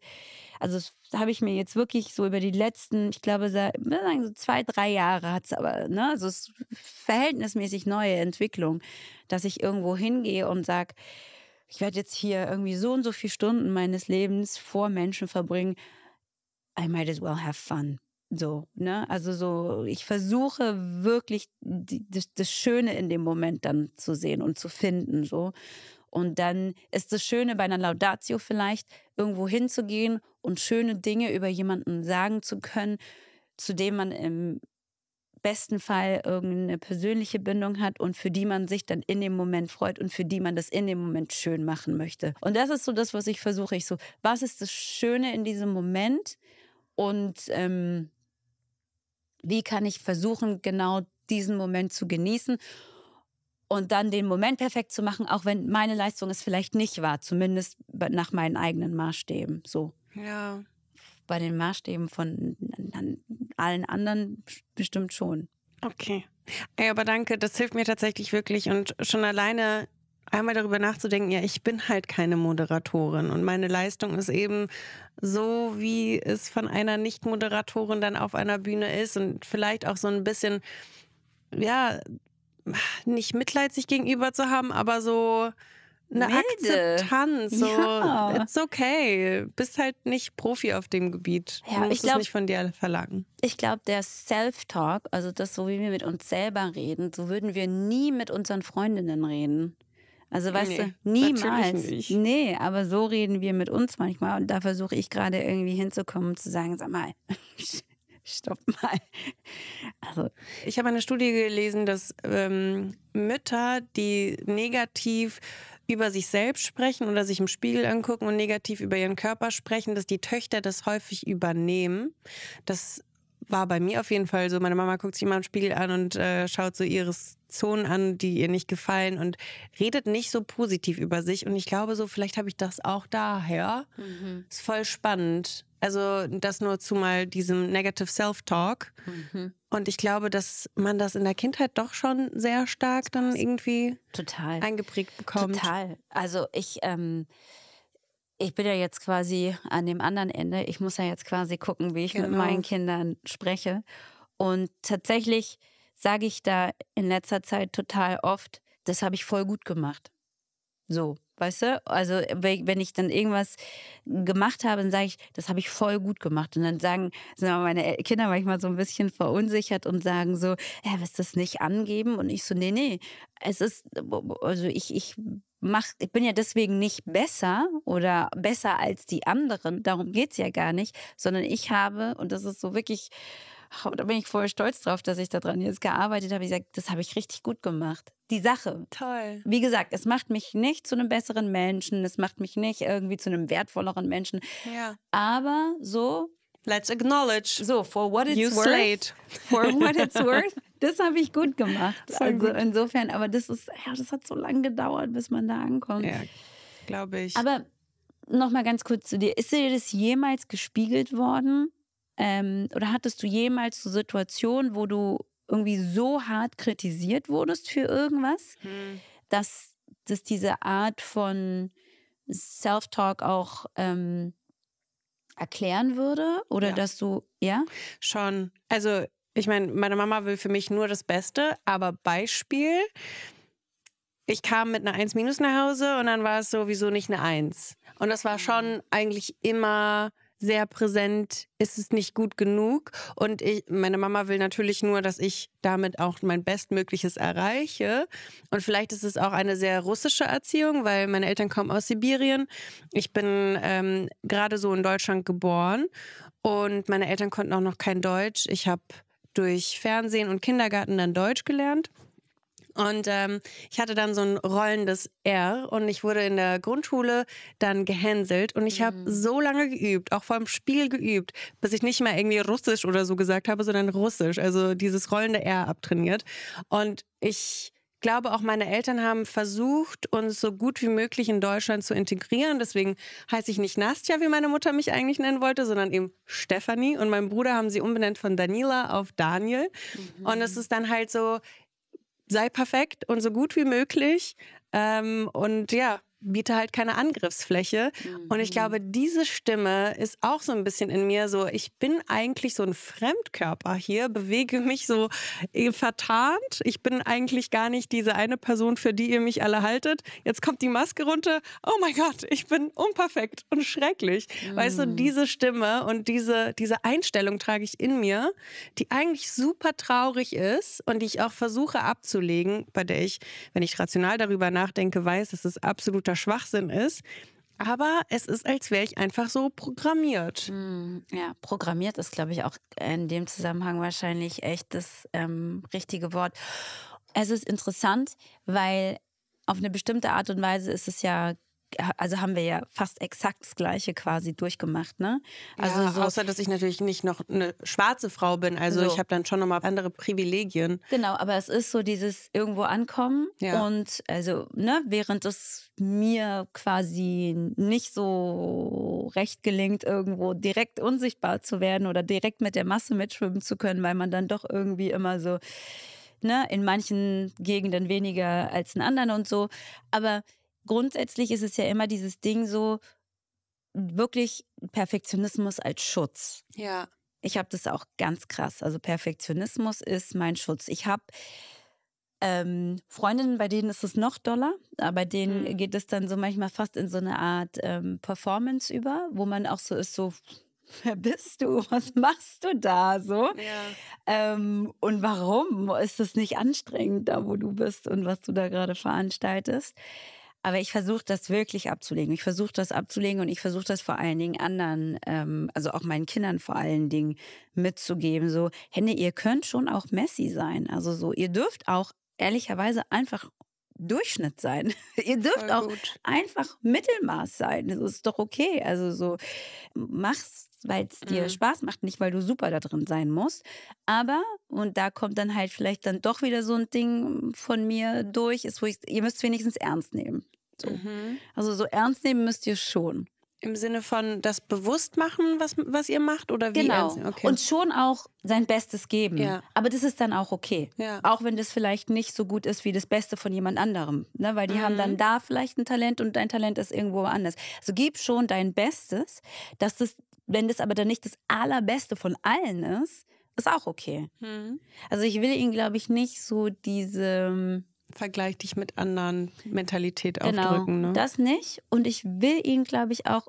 also das habe ich mir jetzt wirklich so über die letzten, ich glaube, so zwei, drei Jahre hat es aber, ne, also es verhältnismäßig neue Entwicklung, dass ich irgendwo hingehe und sage, ich werde jetzt hier irgendwie so und so viele Stunden meines Lebens vor Menschen verbringen. I might as well have fun. So, ne? Also so, ich versuche wirklich die, das, das Schöne in dem Moment dann zu sehen und zu finden, so. Und dann ist das Schöne bei einer Laudatio vielleicht, irgendwo hinzugehen und schöne Dinge über jemanden sagen zu können, zu dem man im besten Fall irgendeine persönliche Bindung hat und für die man sich dann in dem Moment freut und für die man das in dem Moment schön machen möchte. Und das ist so das, was ich versuche. Ich so, was ist das Schöne in diesem Moment und ähm, wie kann ich versuchen, genau diesen Moment zu genießen? und dann den Moment perfekt zu machen, auch wenn meine Leistung es vielleicht nicht war, zumindest nach meinen eigenen Maßstäben. So. Ja. Bei den Maßstäben von allen anderen bestimmt schon. Okay. Ey, aber danke, das hilft mir tatsächlich wirklich und schon alleine einmal darüber nachzudenken, ja, ich bin halt keine Moderatorin und meine Leistung ist eben so, wie es von einer Nicht-Moderatorin dann auf einer Bühne ist und vielleicht auch so ein bisschen, ja, nicht Mitleid sich gegenüber zu haben, aber so eine Milde. Akzeptanz. So, ja. it's okay. Bist halt nicht Profi auf dem Gebiet. Ja, du musst glaub, es nicht von dir verlangen. Ich glaube, der Self-Talk, also das, so wie wir mit uns selber reden, so würden wir nie mit unseren Freundinnen reden. Also weißt nee, du, niemals. Nee, aber so reden wir mit uns manchmal. Und da versuche ich gerade irgendwie hinzukommen, zu sagen, sag mal, stopp mal. Also. Ich habe eine Studie gelesen, dass ähm, Mütter, die negativ über sich selbst sprechen oder sich im Spiegel angucken und negativ über ihren Körper sprechen, dass die Töchter das häufig übernehmen. Das war bei mir auf jeden Fall so. Meine Mama guckt sich immer im Spiegel an und äh, schaut so ihres Zonen an, die ihr nicht gefallen und redet nicht so positiv über sich. Und ich glaube, so vielleicht habe ich das auch daher. Mhm. Ist voll spannend. Also das nur zu mal diesem Negative Self-Talk. Mhm. Und ich glaube, dass man das in der Kindheit doch schon sehr stark dann irgendwie Total. eingeprägt bekommt. Total. Also ich, ähm, ich bin ja jetzt quasi an dem anderen Ende. Ich muss ja jetzt quasi gucken, wie ich genau. mit meinen Kindern spreche. Und tatsächlich sage ich da in letzter Zeit total oft, das habe ich voll gut gemacht. So, weißt du? Also wenn ich dann irgendwas gemacht habe, dann sage ich, das habe ich voll gut gemacht. Und dann sagen, sind meine Kinder manchmal so ein bisschen verunsichert und sagen so, ja, willst du das nicht angeben? Und ich so, nee, nee, es ist, also ich, ich mach, ich bin ja deswegen nicht besser oder besser als die anderen, darum geht es ja gar nicht, sondern ich habe, und das ist so wirklich da bin ich voll stolz drauf, dass ich daran jetzt gearbeitet habe. Ich sage, das habe ich richtig gut gemacht. Die Sache. Toll. Wie gesagt, es macht mich nicht zu einem besseren Menschen, es macht mich nicht irgendwie zu einem wertvolleren Menschen. Ja. Aber so. Let's acknowledge. So, for what it's you worth. Slayed. For what it's worth. Das habe ich gut gemacht. Voll also gut. insofern, aber das ist, ja, das hat so lange gedauert, bis man da ankommt. Ja, glaube ich. Aber nochmal ganz kurz zu dir. Ist dir das jemals gespiegelt worden? ähm, oder hattest du jemals so Situationen, wo du irgendwie so hart kritisiert wurdest für irgendwas, hm. dass, dass diese Art von Self-Talk auch ähm, erklären würde? Oder ja. dass du, ja? Schon. Also, ich meine, meine Mama will für mich nur das Beste, aber Beispiel. Ich kam mit einer 1 minus nach Hause und dann war es sowieso nicht eine 1. Und das war schon ah. eigentlich immer sehr präsent, ist es nicht gut genug. Und ich, meine Mama will natürlich nur, dass ich damit auch mein Bestmögliches erreiche. Und vielleicht ist es auch eine sehr russische Erziehung, weil meine Eltern kommen aus Sibirien. Ich bin ähm, gerade so in Deutschland geboren und meine Eltern konnten auch noch kein Deutsch. Ich habe durch Fernsehen und Kindergarten dann Deutsch gelernt. Und ähm, ich hatte dann so ein rollendes R und ich wurde in der Grundschule dann gehänselt und ich mhm. habe so lange geübt, auch vor dem Spiel geübt, bis ich nicht mehr irgendwie Russisch oder so gesagt habe, sondern Russisch, also dieses rollende R abtrainiert. Und ich glaube, auch meine Eltern haben versucht, uns so gut wie möglich in Deutschland zu integrieren. Deswegen heiße ich nicht Nastja, wie meine Mutter mich eigentlich nennen wollte, sondern eben Stephanie. Und mein Bruder haben sie umbenannt von Danila auf Daniel. Mhm. Und es mhm. ist dann halt so, sei perfekt und so gut wie möglich. Ähm, und ja, biete halt keine Angriffsfläche. Mhm. Und ich glaube, mhm. diese Stimme ist auch so ein bisschen in mir so, ich bin eigentlich so ein Fremdkörper hier, bewege mich so äh, vertarnt. Ich bin eigentlich gar nicht diese eine Person, für die ihr mich alle haltet. Jetzt kommt die Maske runter. Oh mein Gott, ich bin unperfekt und schrecklich. Mhm. Weißt du, mhm. diese Stimme und diese, diese Einstellung trage ich in mir, die eigentlich super traurig ist und die ich auch versuche abzulegen, bei der ich, wenn ich rational darüber nachdenke, weiß, es ist absolut absoluter Schwachsinn ist. Aber es ist, als wäre ich einfach so programmiert. Hm, ja, programmiert ist, glaube ich, auch in dem Zusammenhang wahrscheinlich echt das ähm, richtige Wort. Es ist interessant, weil auf eine bestimmte Art und Weise ist es ja also haben wir ja fast exakt das Gleiche quasi durchgemacht, ne? Also ja, so außer dass ich natürlich nicht noch eine schwarze Frau bin, also so. ich habe dann schon nochmal andere Privilegien. Genau, aber es ist so dieses irgendwo ankommen ja. und also ne, während es mir quasi nicht so recht gelingt, irgendwo direkt unsichtbar zu werden oder direkt mit der Masse mitschwimmen zu können, weil man dann doch irgendwie immer so ne, in manchen Gegenden weniger als in anderen und so, aber grundsätzlich ist es ja immer dieses Ding so, wirklich Perfektionismus als Schutz. Ja. Ich habe das auch ganz krass. Also Perfektionismus ist mein Schutz. Ich habe ähm, Freundinnen, bei denen ist es noch doller, bei denen mhm. geht es dann so manchmal fast in so eine Art ähm, Performance über, wo man auch so ist, so, wer bist du? Was machst du da so? Ja. Ähm, und warum ist es nicht anstrengend, da wo du bist und was du da gerade veranstaltest? Aber ich versuche das wirklich abzulegen. Ich versuche das abzulegen und ich versuche das vor allen Dingen anderen, ähm, also auch meinen Kindern vor allen Dingen mitzugeben. So, Hände, ihr könnt schon auch messy sein. Also so, ihr dürft auch ehrlicherweise einfach Durchschnitt sein. Ihr dürft Voll auch gut. einfach Mittelmaß sein. Das ist doch okay. Also so mach's, weil es dir mhm. Spaß macht, nicht weil du super da drin sein musst. Aber, und da kommt dann halt vielleicht dann doch wieder so ein Ding von mir durch, ist, wo ich, ihr müsst wenigstens ernst nehmen. So. Mhm. Also so ernst nehmen müsst ihr schon. Im Sinne von das bewusst machen, was, was ihr macht oder wie? Genau. Okay. Und schon auch sein Bestes geben. Ja. Aber das ist dann auch okay. Ja. Auch wenn das vielleicht nicht so gut ist wie das Beste von jemand anderem. Ne? Weil die mhm. haben dann mhm. da vielleicht ein Talent und dein Talent ist irgendwo anders. Also gib schon dein Bestes, dass das, wenn das aber dann nicht das Allerbeste von allen ist, ist auch okay. Mhm. Also ich will ihnen, glaube ich, nicht so diese Vergleich dich mit anderen Mentalität genau, aufdrücken. Ne? Das nicht. Und ich will ihn, glaube ich, auch,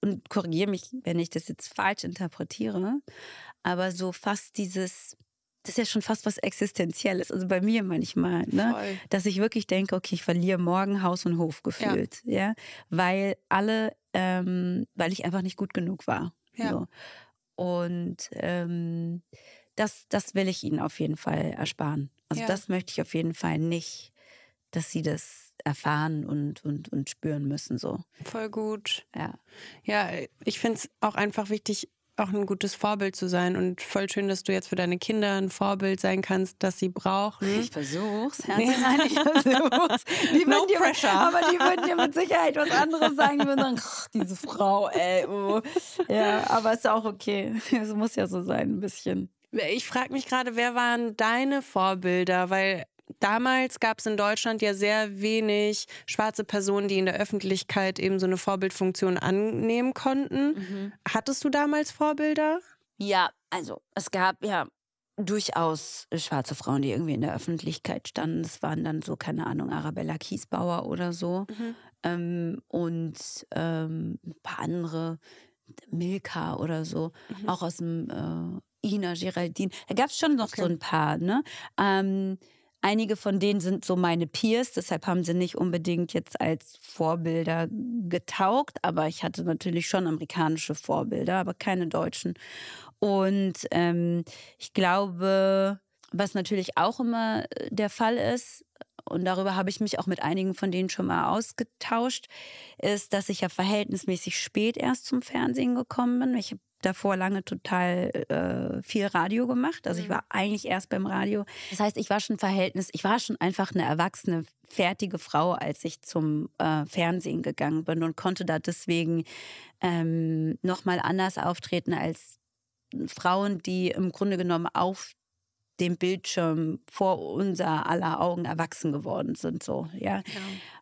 und korrigiere mich, wenn ich das jetzt falsch interpretiere, aber so fast dieses, das ist ja schon fast was Existenzielles, also bei mir manchmal, ne? dass ich wirklich denke, okay, ich verliere morgen Haus und Hof gefühlt, ja, ja? weil alle, ähm, weil ich einfach nicht gut genug war. Ja. So. Und ähm, das, das will ich Ihnen auf jeden Fall ersparen. Also ja. das möchte ich auf jeden Fall nicht, dass sie das erfahren und, und, und spüren müssen. So. Voll gut. Ja, ja äh, ich finde es auch einfach wichtig, auch ein gutes Vorbild zu sein und voll schön, dass du jetzt für deine Kinder ein Vorbild sein kannst, das sie brauchen. Ich versuch's, Herzen, also nein, ich versuch's. Die no dir, pressure. aber die würden dir mit Sicherheit was anderes sagen, die würden sagen, diese Frau, ey. Oh. Ja, aber ist auch okay. Es muss ja so sein, ein bisschen. Ich frage mich gerade, wer waren deine Vorbilder? Weil damals gab es in Deutschland ja sehr wenig schwarze Personen, die in der Öffentlichkeit eben so eine Vorbildfunktion annehmen konnten. Mhm. Hattest du damals Vorbilder? Ja, also es gab ja durchaus schwarze Frauen, die irgendwie in der Öffentlichkeit standen. Es waren dann so, keine Ahnung, Arabella Kiesbauer oder so. Mhm. Ähm, und ähm, ein paar andere, Milka oder so, mhm. auch aus dem äh, Ina, Geraldine. Da gab es schon noch okay. so ein paar. Ne? Ähm, einige von denen sind so meine Peers, deshalb haben sie nicht unbedingt jetzt als Vorbilder getaugt, aber ich hatte natürlich schon amerikanische Vorbilder, aber keine deutschen. Und ähm, ich glaube, was natürlich auch immer äh, der Fall ist, und darüber habe ich mich auch mit einigen von denen schon mal ausgetauscht, ist, dass ich ja verhältnismäßig spät erst zum Fernsehen gekommen bin. Ich habe davor lange total äh, viel Radio gemacht. Also ich mhm. war eigentlich erst beim Radio. Das heißt, ich war schon Verhältnis, ich war schon einfach eine erwachsene, fertige Frau, als ich zum äh, Fernsehen gegangen bin und konnte da deswegen ähm, nochmal anders auftreten als Frauen, die im Grunde genommen auf dem Bildschirm vor unser aller Augen erwachsen geworden sind, so, ja.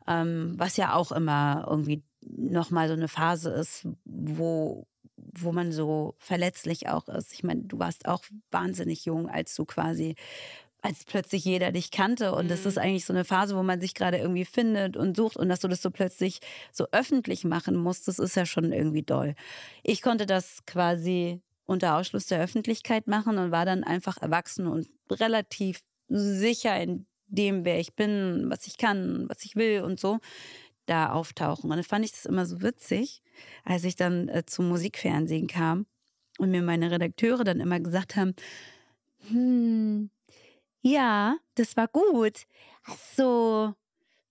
ja. Ähm, was ja auch immer irgendwie nochmal so eine Phase ist, wo, wo man so verletzlich auch ist. Ich meine, du warst auch wahnsinnig jung, als du quasi als plötzlich jeder dich kannte. Und mhm. das ist mhm. eigentlich so eine Phase, wo man sich gerade irgendwie findet und sucht. Und dass du das so plötzlich so öffentlich machen musst, das ist ja schon irgendwie doll. Ich konnte das quasi unter Ausschluss der Öffentlichkeit machen und war dann einfach erwachsen und relativ sicher in dem, wer ich bin, was ich kann, was ich will und so, da auftauchen. Und dann fand ich das immer so witzig, als ich dann äh, zum Musikfernsehen kam und mir meine Redakteure dann immer gesagt haben, hm, ja, das war gut. So,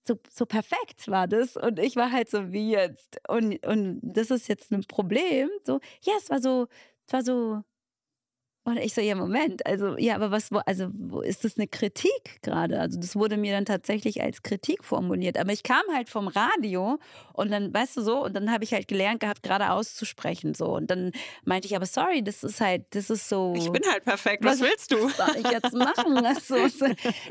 so, so perfekt war das. Und ich war halt so wie jetzt. Und, und das ist jetzt ein Problem. So, ja, es war so, es war so und ich so, ja, Moment, also, ja, aber was, also, ist das eine Kritik gerade? Also, das wurde mir dann tatsächlich als Kritik formuliert. Aber ich kam halt vom Radio und dann, weißt du so, und dann habe ich halt gelernt gehabt, gerade auszusprechen, so. Und dann meinte ich, aber sorry, das ist halt, das ist so. Ich bin halt perfekt, was, was willst du? Was soll ich jetzt machen? also, so.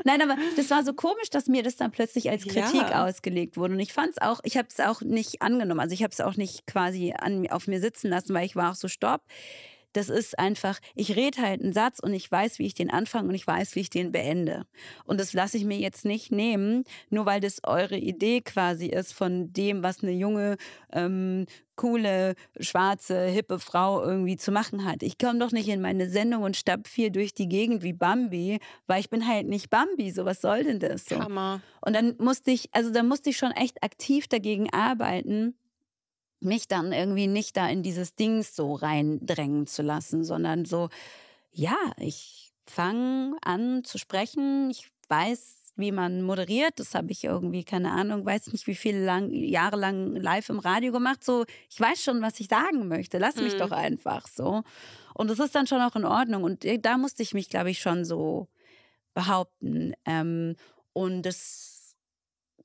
Nein, aber das war so komisch, dass mir das dann plötzlich als Kritik ja. ausgelegt wurde. Und ich fand es auch, ich habe es auch nicht angenommen. Also, ich habe es auch nicht quasi an, auf mir sitzen lassen, weil ich war auch so, stopp das ist einfach, ich rede halt einen Satz und ich weiß, wie ich den anfange und ich weiß, wie ich den beende. Und das lasse ich mir jetzt nicht nehmen, nur weil das eure Idee quasi ist von dem, was eine junge, ähm, coole, schwarze, hippe Frau irgendwie zu machen hat. Ich komme doch nicht in meine Sendung und stapp viel durch die Gegend wie Bambi, weil ich bin halt nicht Bambi. So, was soll denn das? So. Hammer. Und dann musste ich, also da musste ich schon echt aktiv dagegen arbeiten mich dann irgendwie nicht da in dieses Ding so reindrängen zu lassen, sondern so, ja, ich fange an zu sprechen, ich weiß, wie man moderiert, das habe ich irgendwie, keine Ahnung, weiß nicht, wie viele lang, Jahre lang live im Radio gemacht, so, ich weiß schon, was ich sagen möchte, lass mich doch mhm. einfach so. Und das ist dann schon auch in Ordnung und äh, da musste ich mich, glaube ich, schon so behaupten. Ähm, und das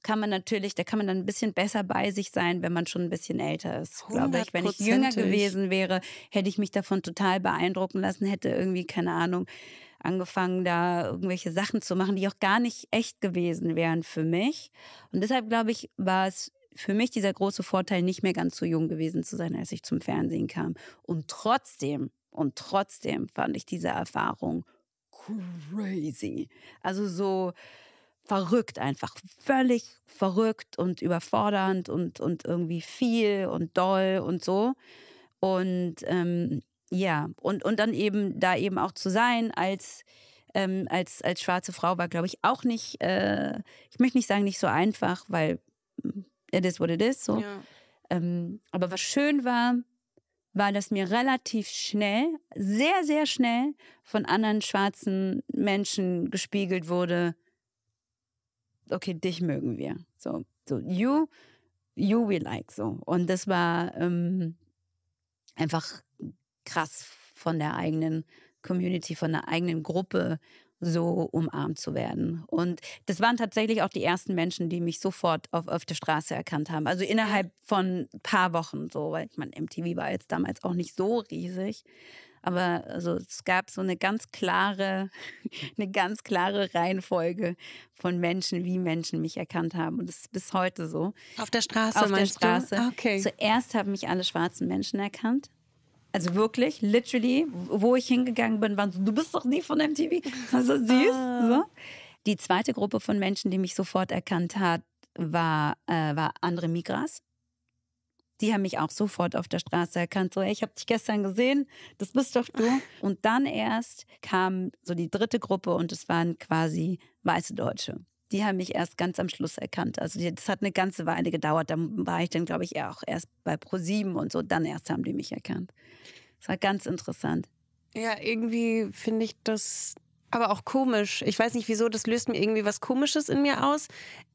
kann man natürlich, da kann man dann ein bisschen besser bei sich sein, wenn man schon ein bisschen älter ist, glaube ich. Wenn ich jünger gewesen wäre, hätte ich mich davon total beeindrucken lassen, hätte irgendwie, keine Ahnung, angefangen, da irgendwelche Sachen zu machen, die auch gar nicht echt gewesen wären für mich. Und deshalb, glaube ich, war es für mich dieser große Vorteil, nicht mehr ganz so jung gewesen zu sein, als ich zum Fernsehen kam. Und trotzdem, und trotzdem fand ich diese Erfahrung crazy. Also so, verrückt einfach, völlig verrückt und überfordernd und, und irgendwie viel und doll und so. Und ähm, ja, und, und dann eben da eben auch zu sein als, ähm, als, als schwarze Frau war, glaube ich, auch nicht, äh, ich möchte nicht sagen, nicht so einfach, weil mm, it is what it is. So. Ja. Ähm, aber was schön war, war, dass mir relativ schnell, sehr, sehr schnell von anderen schwarzen Menschen gespiegelt wurde, okay, dich mögen wir. So, so you, you we like. So. Und das war ähm, einfach krass von der eigenen Community, von der eigenen Gruppe so umarmt zu werden. Und das waren tatsächlich auch die ersten Menschen, die mich sofort auf, auf der Straße erkannt haben. Also innerhalb von ein paar Wochen so, weil ich meine, MTV war jetzt damals auch nicht so riesig. Aber also es gab so eine ganz klare, eine ganz klare Reihenfolge von Menschen, wie Menschen mich erkannt haben. Und das ist bis heute so. Auf der Straße, auf der Straße. Du? Okay. Zuerst haben mich alle schwarzen Menschen erkannt. Also wirklich, literally, wo ich hingegangen bin, waren so, du bist doch nie von MTV. TV. so süß. Ah. So. Die zweite Gruppe von Menschen, die mich sofort erkannt hat, war, äh, war andere Migras. Die haben mich auch sofort auf der Straße erkannt, so, ey, ich habe dich gestern gesehen, das bist doch du. Und dann erst kam so die dritte Gruppe und es waren quasi weiße Deutsche. Die haben mich erst ganz am Schluss erkannt. Also das hat eine ganze Weile gedauert. Da war ich dann, glaube ich, auch erst bei ProSieben und so. Dann erst haben die mich erkannt. Das war ganz interessant. Ja, irgendwie finde ich das aber auch komisch. Ich weiß nicht wieso, das löst mir irgendwie was Komisches in mir aus.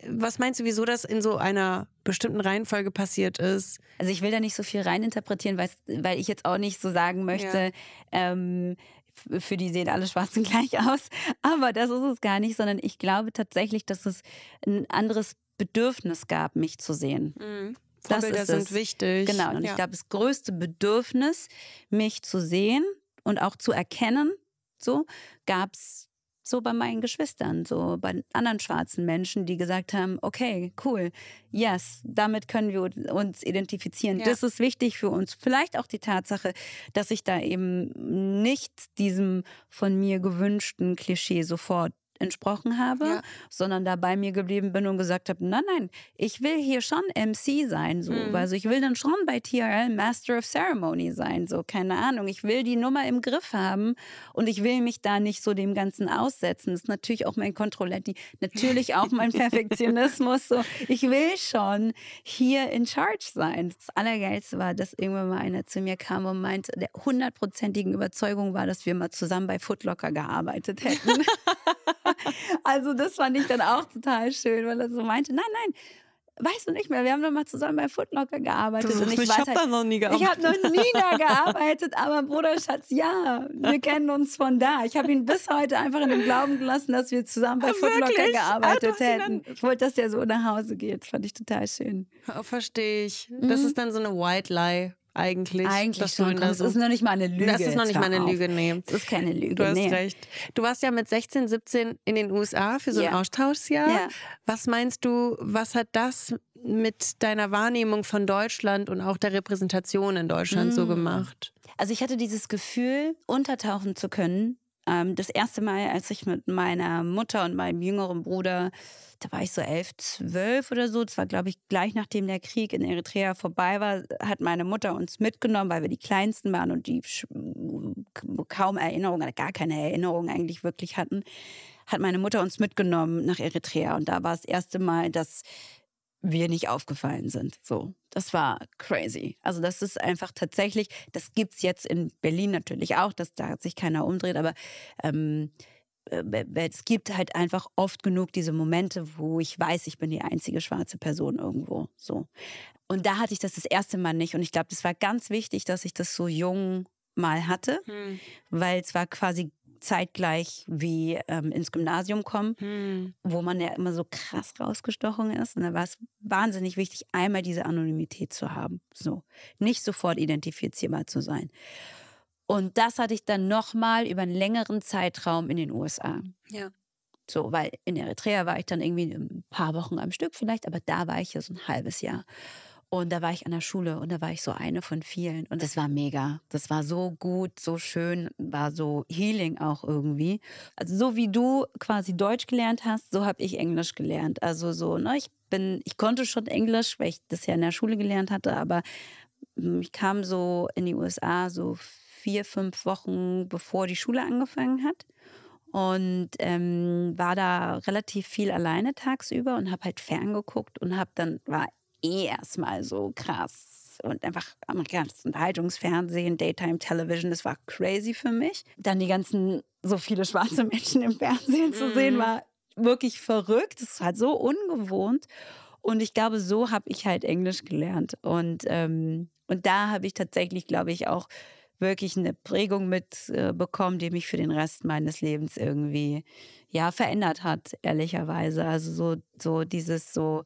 Was meinst du, wieso das in so einer bestimmten Reihenfolge passiert ist? Also ich will da nicht so viel reininterpretieren, weil ich jetzt auch nicht so sagen möchte, ja. ähm, für die sehen alle Schwarzen gleich aus. Aber das ist es gar nicht, sondern ich glaube tatsächlich, dass es ein anderes Bedürfnis gab, mich zu sehen. Mhm. das ist sind es. wichtig. Genau. Und ja. ich glaube, das größte Bedürfnis, mich zu sehen und auch zu erkennen, so, gab es so bei meinen Geschwistern, so bei anderen schwarzen Menschen, die gesagt haben, okay, cool, yes, damit können wir uns identifizieren. Ja. Das ist wichtig für uns. Vielleicht auch die Tatsache, dass ich da eben nicht diesem von mir gewünschten Klischee sofort entsprochen habe, ja. sondern da bei mir geblieben bin und gesagt habe, nein, nein, ich will hier schon MC sein, so. Mhm. Also ich will dann schon bei TRL Master of Ceremony sein, so, keine Ahnung. Ich will die Nummer im Griff haben und ich will mich da nicht so dem Ganzen aussetzen. Das ist natürlich auch mein Kontrolletti, natürlich auch mein Perfektionismus, so. Ich will schon hier in charge sein. Das Allergeilste war, dass irgendwann mal einer zu mir kam und meinte, der hundertprozentigen Überzeugung war, dass wir mal zusammen bei Footlocker gearbeitet hätten. also das fand ich dann auch total schön, weil er so meinte, nein, nein, weißt du nicht mehr, wir haben noch mal zusammen bei Footlocker gearbeitet. Und ich, ich habe halt, da noch nie gearbeitet. Ich habe noch nie da gearbeitet, aber Bruder Schatz, ja, wir kennen uns von da. Ich habe ihn bis heute einfach in dem Glauben gelassen, dass wir zusammen bei Footlocker also gearbeitet Alter, hätten. Ich wollte, dass der so nach Hause geht. Fand ich total schön. Oh, Verstehe ich. Mhm. Das ist dann so eine White Lie eigentlich. Eigentlich schon. das ist noch nicht mal eine Lüge. Das ist noch nicht mal eine Lüge, nee. Das ist keine Lüge, Du hast nee. recht. Du warst ja mit 16, 17 in den USA für so ein yeah. Austauschjahr. Yeah. Was meinst du, was hat das mit deiner Wahrnehmung von Deutschland und auch der Repräsentation in Deutschland mm. so hm. gemacht? Also ich hatte dieses Gefühl, untertauchen zu können ähm, das erste Mal, als ich mit meiner Mutter und meinem jüngeren Bruder, da war ich so elf, zwölf oder so, das war, glaube ich, gleich nachdem der Krieg in Eritrea vorbei war, hat meine Mutter uns mitgenommen, weil wir die Kleinsten waren und die kaum Erinnerungen, gar keine Erinnerungen eigentlich wirklich hatten, hat meine Mutter uns mitgenommen nach Eritrea. Und da war das erste Mal, dass wir nicht aufgefallen sind. So, das war crazy. Also das ist einfach tatsächlich, das gibt es jetzt in Berlin natürlich auch, dass da sich keiner umdreht, aber ähm, äh, es gibt halt einfach oft genug diese Momente, wo ich weiß, ich bin die einzige schwarze Person irgendwo. So. Und da hatte ich das das erste Mal nicht. Und ich glaube, das war ganz wichtig, dass ich das so jung mal hatte, hm. weil es war quasi zeitgleich wie ähm, ins Gymnasium kommen, hm. wo man ja immer so krass rausgestochen ist. Und da war es wahnsinnig wichtig, einmal diese Anonymität zu haben. So. Nicht sofort identifizierbar zu sein. Und das hatte ich dann nochmal über einen längeren Zeitraum in den USA. Ja. So, weil in Eritrea war ich dann irgendwie ein paar Wochen am Stück vielleicht, aber da war ich ja so ein halbes Jahr. Und da war ich an der Schule und da war ich so eine von vielen. Und das war mega. Das war so gut, so schön, war so healing auch irgendwie. Also so wie du quasi Deutsch gelernt hast, so habe ich Englisch gelernt. Also so, ne, ich bin, ich konnte schon Englisch, weil ich das ja in der Schule gelernt hatte, aber hm, ich kam so in die USA so vier, fünf Wochen bevor die Schule angefangen hat und ähm, war da relativ viel alleine tagsüber und habe halt ferngeguckt und habe dann war eh erstmal so krass und einfach amerikanisches Unterhaltungsfernsehen, Daytime Television, das war crazy für mich. Dann die ganzen, so viele schwarze Menschen im Fernsehen zu sehen, mhm. war wirklich verrückt. Das war halt so ungewohnt. Und ich glaube, so habe ich halt Englisch gelernt. Und, ähm, und da habe ich tatsächlich, glaube ich, auch wirklich eine Prägung mitbekommen, äh, die mich für den Rest meines Lebens irgendwie ja verändert hat, ehrlicherweise. Also so, so dieses so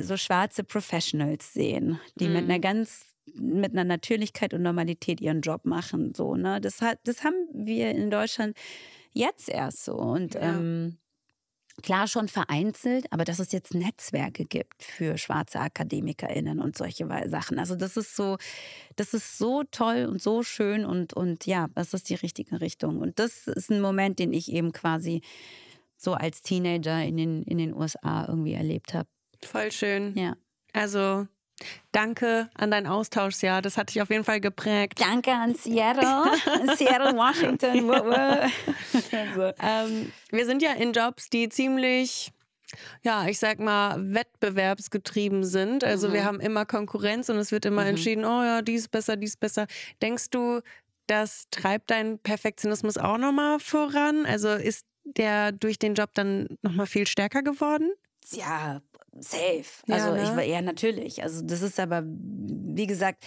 so schwarze Professionals sehen, die mhm. mit einer mhm. ganz mit einer Natürlichkeit und Normalität ihren Job machen. So, ne? Das hat, das haben wir in Deutschland jetzt erst so. Und ja. ähm, klar schon vereinzelt, aber dass es jetzt Netzwerke gibt für schwarze AkademikerInnen und solche Sachen. Also das ist so, das ist so toll und so schön und, und ja, das ist die richtige Richtung. Und das ist ein Moment, den ich eben quasi so als Teenager in den, in den USA irgendwie erlebt habe. Voll schön. Ja. Also Danke an dein Austauschjahr. Das hat dich auf jeden Fall geprägt. Danke an Seattle, Seattle, Washington. Ja. also. ähm, wir sind ja in Jobs, die ziemlich, ja, ich sag mal, wettbewerbsgetrieben sind. Also mhm. wir haben immer Konkurrenz und es wird immer mhm. entschieden, oh ja, dies besser, dies besser. Denkst du, das treibt deinen Perfektionismus auch nochmal voran? Also ist der durch den Job dann nochmal viel stärker geworden? Ja, Safe. Also ja, ne? ich war ja natürlich. Also das ist aber, wie gesagt,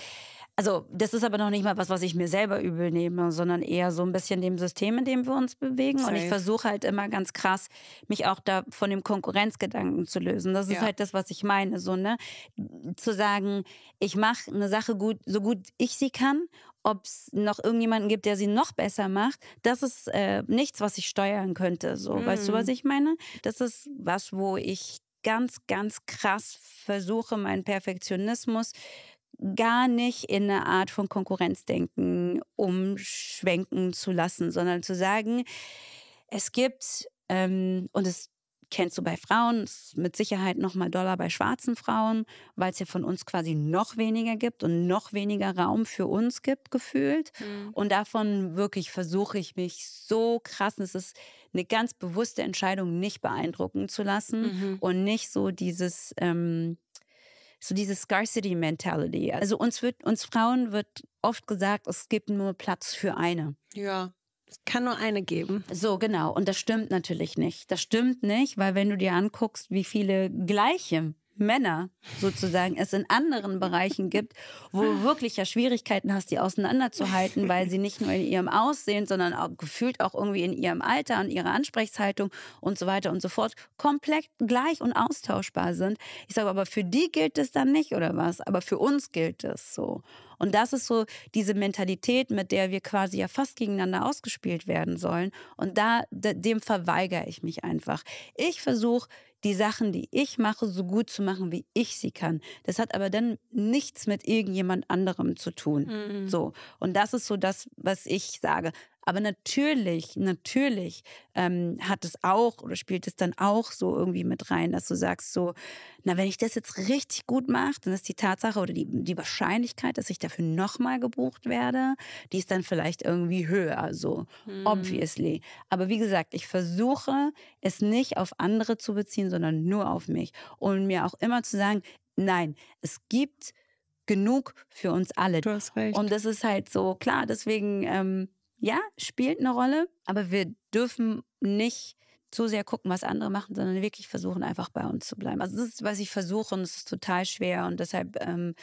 also das ist aber noch nicht mal was, was ich mir selber übel nehme, sondern eher so ein bisschen dem System, in dem wir uns bewegen. Safe. Und ich versuche halt immer ganz krass, mich auch da von dem Konkurrenzgedanken zu lösen. Das ist halt das, was ich meine. So, ne? Zu sagen, ich mache eine Sache gut, so gut ich sie kann ob es noch irgendjemanden gibt, der sie noch besser macht, das ist äh, nichts, was ich steuern könnte. So, mm. weißt du, was mhm. ich meine? Das ist was, wo ich ganz, ganz krass versuche, meinen Perfektionismus gar nicht in eine Art von Konkurrenzdenken umschwenken zu lassen, sondern zu sagen, es gibt, ähm, und es kennst du bei Frauen, mit Sicherheit nochmal doller bei schwarzen Frauen, weil es ja von uns quasi noch weniger gibt und noch weniger Raum für uns gibt, gefühlt. Mhm. Und davon wirklich versuche ich mich so krass, es ist eine ganz bewusste Entscheidung, nicht beeindrucken zu lassen mhm. und nicht so dieses, ähm, so diese Scarcity Mentality. Also uns wird, uns Frauen wird oft gesagt, es gibt nur Platz für eine. Ja. Es kann nur eine geben. So, genau. Und das stimmt natürlich nicht. Das stimmt nicht, weil wenn du dir anguckst, wie viele gleiche Männer sozusagen es in anderen Bereichen gibt, wo du wirklich ja Schwierigkeiten hast, die auseinanderzuhalten, weil sie nicht nur in ihrem Aussehen, sondern auch gefühlt auch irgendwie in ihrem Alter und ihrer Ansprechhaltung und so weiter und so fort komplett gleich und austauschbar sind. Ich sage aber, für die gilt es dann nicht oder was? Aber für uns gilt es so. Und das ist so diese Mentalität, mit der wir quasi ja fast gegeneinander ausgespielt werden sollen. Und da, dem verweigere ich mich einfach. Ich versuche, die Sachen, die ich mache, so gut zu machen, wie ich sie kann. Das hat aber dann nichts mit irgendjemand anderem zu tun. Mhm. So. Und das ist so das, was ich sage. Aber natürlich, natürlich ähm, hat es auch oder spielt es dann auch so irgendwie mit rein, dass du sagst so, na, wenn ich das jetzt richtig gut mache, dann ist die Tatsache oder die, die Wahrscheinlichkeit, dass ich dafür nochmal gebucht werde, die ist dann vielleicht irgendwie höher, so hm. obviously. Aber wie gesagt, ich versuche es nicht auf andere zu beziehen, sondern nur auf mich und mir auch immer zu sagen, nein, es gibt genug für uns alle. Du hast recht. Und das ist halt so klar. Deswegen ähm, ja, spielt eine Rolle, aber wir dürfen nicht zu sehr gucken, was andere machen, sondern wirklich versuchen, einfach bei uns zu bleiben. Also das ist, was ich versuche und es ist total schwer und deshalb ähm,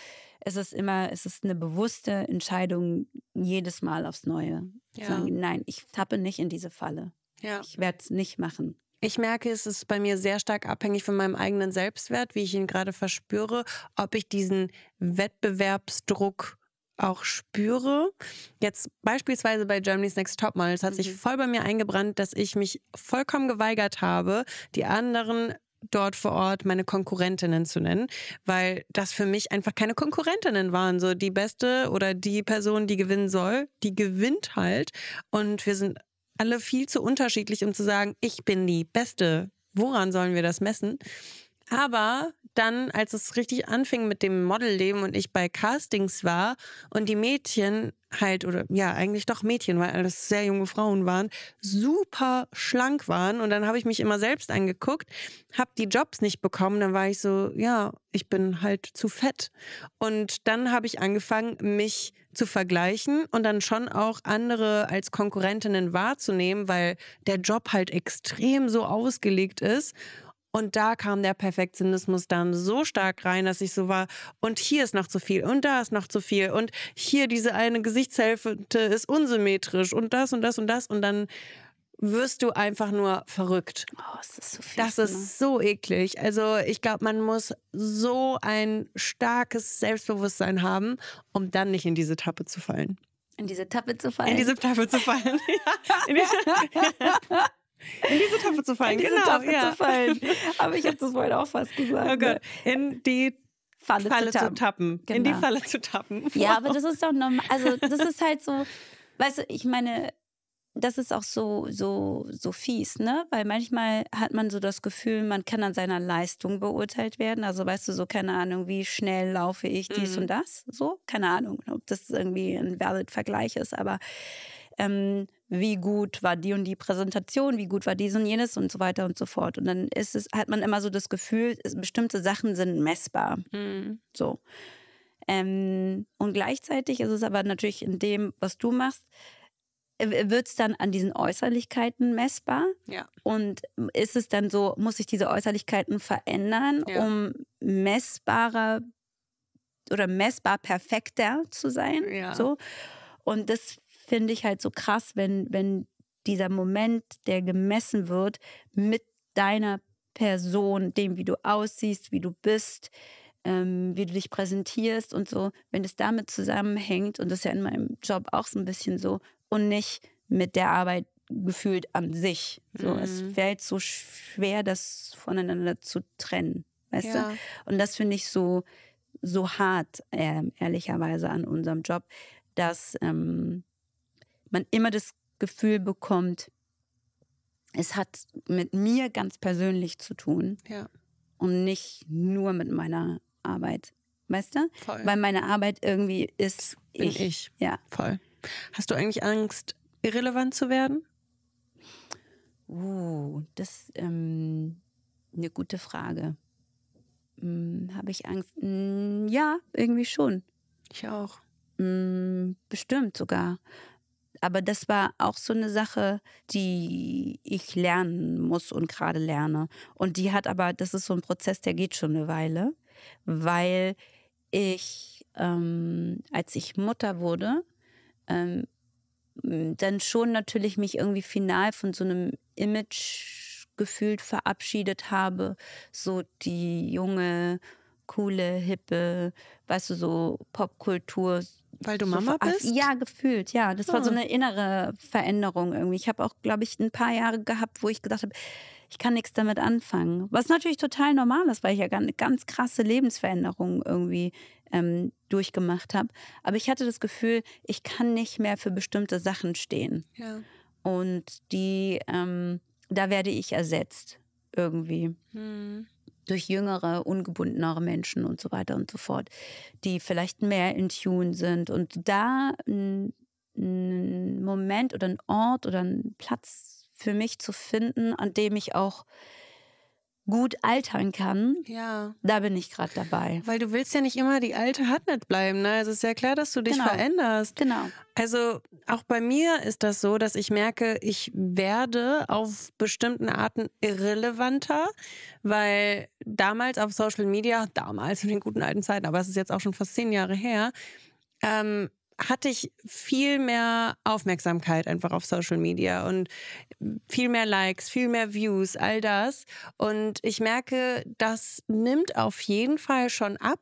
ist es immer, es ist eine bewusste Entscheidung jedes Mal aufs Neue. Ja. Sagen, nein, ich tappe nicht in diese Falle. Ja. Ich werde es nicht machen. Ich merke, es ist bei mir sehr stark abhängig von meinem eigenen Selbstwert, wie ich ihn gerade verspüre, ob ich diesen Wettbewerbsdruck auch spüre. Jetzt beispielsweise bei Germany's Next Topmodel, es hat mhm. sich voll bei mir eingebrannt, dass ich mich vollkommen geweigert habe, die anderen dort vor Ort meine Konkurrentinnen zu nennen, weil das für mich einfach keine Konkurrentinnen waren. So die beste oder die Person, die gewinnen soll, die gewinnt halt. Und wir sind alle viel zu unterschiedlich, um zu sagen, ich bin die Beste. Woran sollen wir das messen? Aber dann, als es richtig anfing mit dem Modelleben und ich bei Castings war und die Mädchen halt, oder ja, eigentlich doch Mädchen, weil alles sehr junge Frauen waren, super schlank waren. Und dann habe ich mich immer selbst angeguckt, habe die Jobs nicht bekommen. Dann war ich so, ja, ich bin halt zu fett. Und dann habe ich angefangen, mich zu vergleichen und dann schon auch andere als Konkurrentinnen wahrzunehmen, weil der Job halt extrem so ausgelegt ist. Und da kam der Perfektionismus dann so stark rein, dass ich so war, und hier ist noch zu viel und da ist noch zu viel und hier diese eine Gesichtshälfte ist unsymmetrisch und das und das und das und dann wirst du einfach nur verrückt. Oh, ist das, so viel, das ist ne? so eklig. Also ich glaube, man muss so ein starkes Selbstbewusstsein haben, um dann nicht in diese Tappe zu fallen. In diese Tappe zu fallen. In diese Tappe zu fallen. In diese Tafel zu fallen, in diese genau. Tafel ja. zu fallen. Aber ich habe das vorhin auch fast gesagt. Oh Gott. In die Falle, Falle zu tappen. Zu tappen. Genau. In die Falle zu tappen. Wow. Genau. Ja, aber das ist doch normal. Also das ist halt so, weißt du, ich meine, das ist auch so, so, so fies, ne? Weil manchmal hat man so das Gefühl, man kann an seiner Leistung beurteilt werden. Also weißt du, so keine Ahnung, wie schnell laufe ich dies mhm. und das, so? Keine Ahnung, ob das irgendwie ein valid Vergleich ist, aber ähm, wie gut war die und die Präsentation, wie gut war dies und jenes und so weiter und so fort. Und dann ist es, hat man immer so das Gefühl, bestimmte Sachen sind messbar. Mhm. So. Ähm, und gleichzeitig ist es aber natürlich in dem, was du machst, äh, wird es dann an diesen Äußerlichkeiten messbar? Ja. Und ist es dann so, muss ich diese Äußerlichkeiten verändern, ja. um messbarer oder messbar perfekter zu sein? Ja. So. Und das finde ich halt so krass, wenn, wenn dieser Moment, der gemessen wird, mit deiner Person, dem, wie du aussiehst, wie du bist, ähm, wie du dich präsentierst und so, wenn es damit zusammenhängt, und das ist ja in meinem Job auch so ein bisschen so, und nicht mit der Arbeit gefühlt an sich. So, mhm. Es fällt so schwer, das voneinander zu trennen. Weißt ja. du? Und das finde ich so, so hart, äh, ehrlicherweise, an unserem Job, dass ähm, man immer das Gefühl bekommt, es hat mit mir ganz persönlich zu tun ja. und nicht nur mit meiner Arbeit. Weißt du? Voll. Weil meine Arbeit irgendwie ist Bin ich. ich. Ja. Voll. Hast du eigentlich Angst, irrelevant zu werden? Uh, das ist ähm, eine gute Frage. Hm, Habe ich Angst? Hm, ja, irgendwie schon. Ich auch. Hm, bestimmt sogar aber das war auch so eine Sache, die ich lernen muss und gerade lerne. Und die hat aber, das ist so ein Prozess, der geht schon eine Weile, weil ich, ähm, als ich Mutter wurde, ähm, dann schon natürlich mich irgendwie final von so einem Image gefühlt verabschiedet habe, so die junge, coole, hippe, weißt du, so Popkultur, weil du Mama so ah, bist? Ja, gefühlt, ja. Das hm. war so ah. eine innere Veränderung irgendwie. Ich habe auch, glaube ich, ein paar Jahre gehabt, wo ich gedacht habe, ich kann nichts damit anfangen. Was natürlich total normal ist, weil ich ja eine ganz krasse Lebensveränderung irgendwie ähm, durchgemacht habe. Aber ich hatte das Gefühl, ich kann nicht mehr für bestimmte Sachen stehen. Ja. Und die, ähm, da werde ich ersetzt irgendwie. Hm durch jüngere, ungebundenere Menschen und so weiter und so fort, die vielleicht mehr in Tune sind und da einen Moment oder einen Ort oder einen Platz für mich zu finden, an dem ich auch gut altern kann, ja. da bin ich gerade dabei. Weil du willst ja nicht immer die alte Hartnett bleiben. Ne? Also ist ja klar, dass du dich genau. veränderst. Genau. Also auch bei mir ist das so, dass ich merke, ich werde auf bestimmten Arten irrelevanter, weil damals auf Social Media, damals in den guten alten Zeiten, aber es ist jetzt auch schon fast zehn Jahre her, ähm, hatte ich viel mehr Aufmerksamkeit einfach auf Social Media und viel mehr Likes, viel mehr Views, all das. Und ich merke, das nimmt auf jeden Fall schon ab.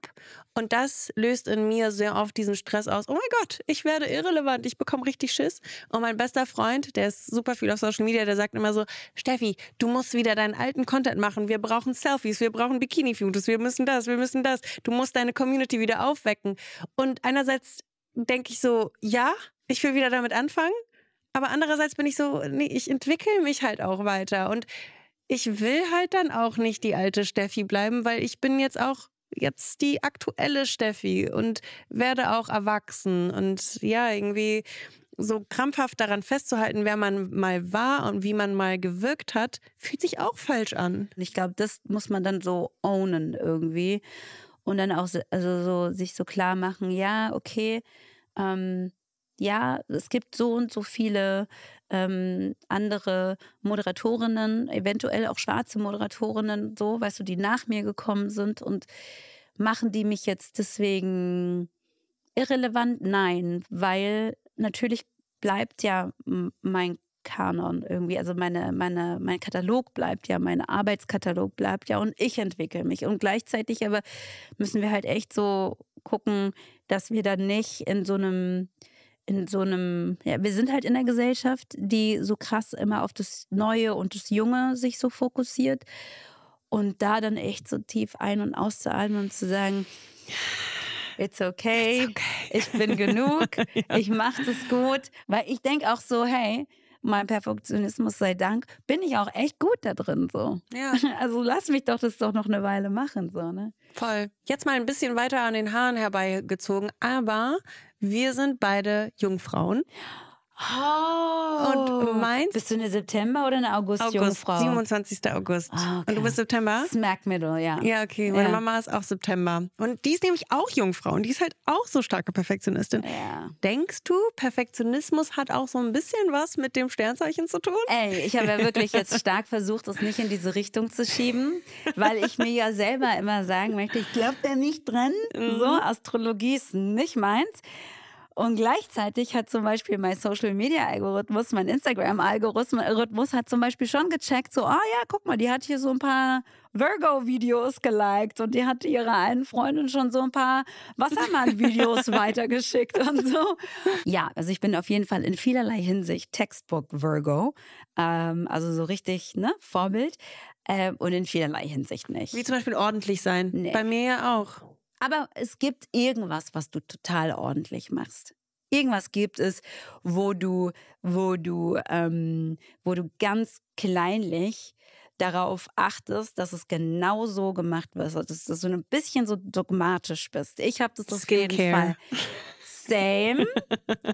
Und das löst in mir sehr oft diesen Stress aus. Oh mein Gott, ich werde irrelevant, ich bekomme richtig Schiss. Und mein bester Freund, der ist super viel auf Social Media, der sagt immer so, Steffi, du musst wieder deinen alten Content machen. Wir brauchen Selfies, wir brauchen Bikini-Fotos, wir müssen das, wir müssen das. Du musst deine Community wieder aufwecken. Und einerseits denke ich so, ja, ich will wieder damit anfangen. Aber andererseits bin ich so, nee, ich entwickle mich halt auch weiter. Und ich will halt dann auch nicht die alte Steffi bleiben, weil ich bin jetzt auch jetzt die aktuelle Steffi und werde auch erwachsen. Und ja, irgendwie so krampfhaft daran festzuhalten, wer man mal war und wie man mal gewirkt hat, fühlt sich auch falsch an. Ich glaube, das muss man dann so ownen irgendwie und dann auch also so, sich so klar machen, ja, okay, ähm, ja, es gibt so und so viele ähm, andere Moderatorinnen, eventuell auch schwarze Moderatorinnen, so, weißt du, die nach mir gekommen sind und machen die mich jetzt deswegen irrelevant? Nein, weil natürlich bleibt ja mein Kanon irgendwie. Also meine, meine, mein Katalog bleibt ja, mein Arbeitskatalog bleibt ja und ich entwickle mich. Und gleichzeitig aber müssen wir halt echt so gucken, dass wir da nicht in so einem, in so einem, ja, wir sind halt in einer Gesellschaft, die so krass immer auf das Neue und das Junge sich so fokussiert. Und da dann echt so tief ein- und auszuatmen und zu sagen, It's okay. It's okay. Ich bin genug. ja. Ich mache das gut. Weil ich denke auch so, hey, mein Perfektionismus sei Dank, bin ich auch echt gut da drin so. Ja. Also lass mich doch das doch noch eine Weile machen so, ne? Voll. Jetzt mal ein bisschen weiter an den Haaren herbeigezogen, aber wir sind beide Jungfrauen. Ja. Oh. Und meinst, Bist du eine September oder eine August-Jungfrau? August, 27. August. Ah, okay. Und du bist September? Smack Middle, ja. Ja, okay. Meine ja. Mama ist auch September. Und die ist nämlich auch Jungfrau und die ist halt auch so starke Perfektionistin. Ja. Denkst du, Perfektionismus hat auch so ein bisschen was mit dem Sternzeichen zu tun? Ey, ich habe ja wirklich jetzt stark versucht, es nicht in diese Richtung zu schieben, weil ich mir ja selber immer sagen möchte, ich glaube da nicht dran. Mhm. So, Astrologie ist nicht meins. Und gleichzeitig hat zum Beispiel mein Social Media Algorithmus, mein Instagram Algorithmus hat zum Beispiel schon gecheckt, so, ah oh ja, guck mal, die hat hier so ein paar Virgo-Videos geliked und die hat ihrer einen Freundin schon so ein paar Wassermann-Videos weitergeschickt und so. Ja, also ich bin auf jeden Fall in vielerlei Hinsicht Textbook Virgo, ähm, also so richtig, ne, Vorbild. Ähm, und in vielerlei Hinsicht nicht. Wie zum Beispiel ordentlich sein. Nee. Bei mir ja auch. Aber es gibt irgendwas, was du total ordentlich machst. Irgendwas gibt es, wo du, wo du, ähm, wo du ganz kleinlich darauf achtest, dass es genau so gemacht wird, dass, dass du ein bisschen so dogmatisch bist. Ich habe das auf jeden Fall. Same,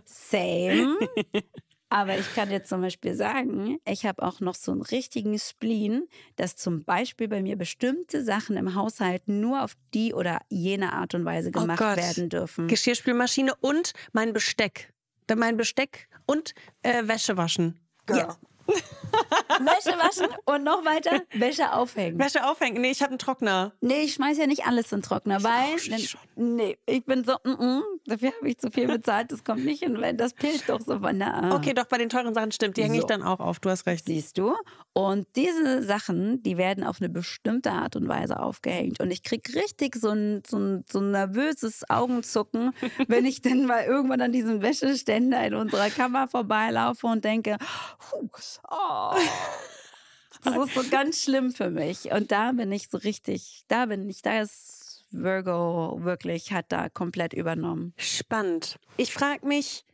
same. Aber ich kann jetzt zum Beispiel sagen, ich habe auch noch so einen richtigen Spleen, dass zum Beispiel bei mir bestimmte Sachen im Haushalt nur auf die oder jene Art und Weise oh gemacht oh werden dürfen. Geschirrspülmaschine und mein Besteck. Mein Besteck und äh, Wäsche waschen. Girl. Ja, genau. Wäsche waschen und noch weiter Wäsche aufhängen. Wäsche aufhängen. Nee, ich habe einen Trockner. Nee, ich schmeiß ja nicht alles in den Trockner, ich weil ich schon. nee, ich bin so mm -mm, dafür habe ich zu viel bezahlt, das kommt nicht hin, weil das pilcht doch so von der Art. Okay, doch bei den teuren Sachen stimmt, die hänge so. ich dann auch auf. Du hast recht. Siehst du? Und diese Sachen, die werden auf eine bestimmte Art und Weise aufgehängt und ich kriege richtig so ein so ein, so ein nervöses Augenzucken, wenn ich dann mal irgendwann an diesem Wäscheständer in unserer Kammer vorbeilaufe und denke, Puh, Oh. Das ist so ganz schlimm für mich. Und da bin ich so richtig, da bin ich, da ist Virgo wirklich, hat da komplett übernommen. Spannend. Ich frage mich,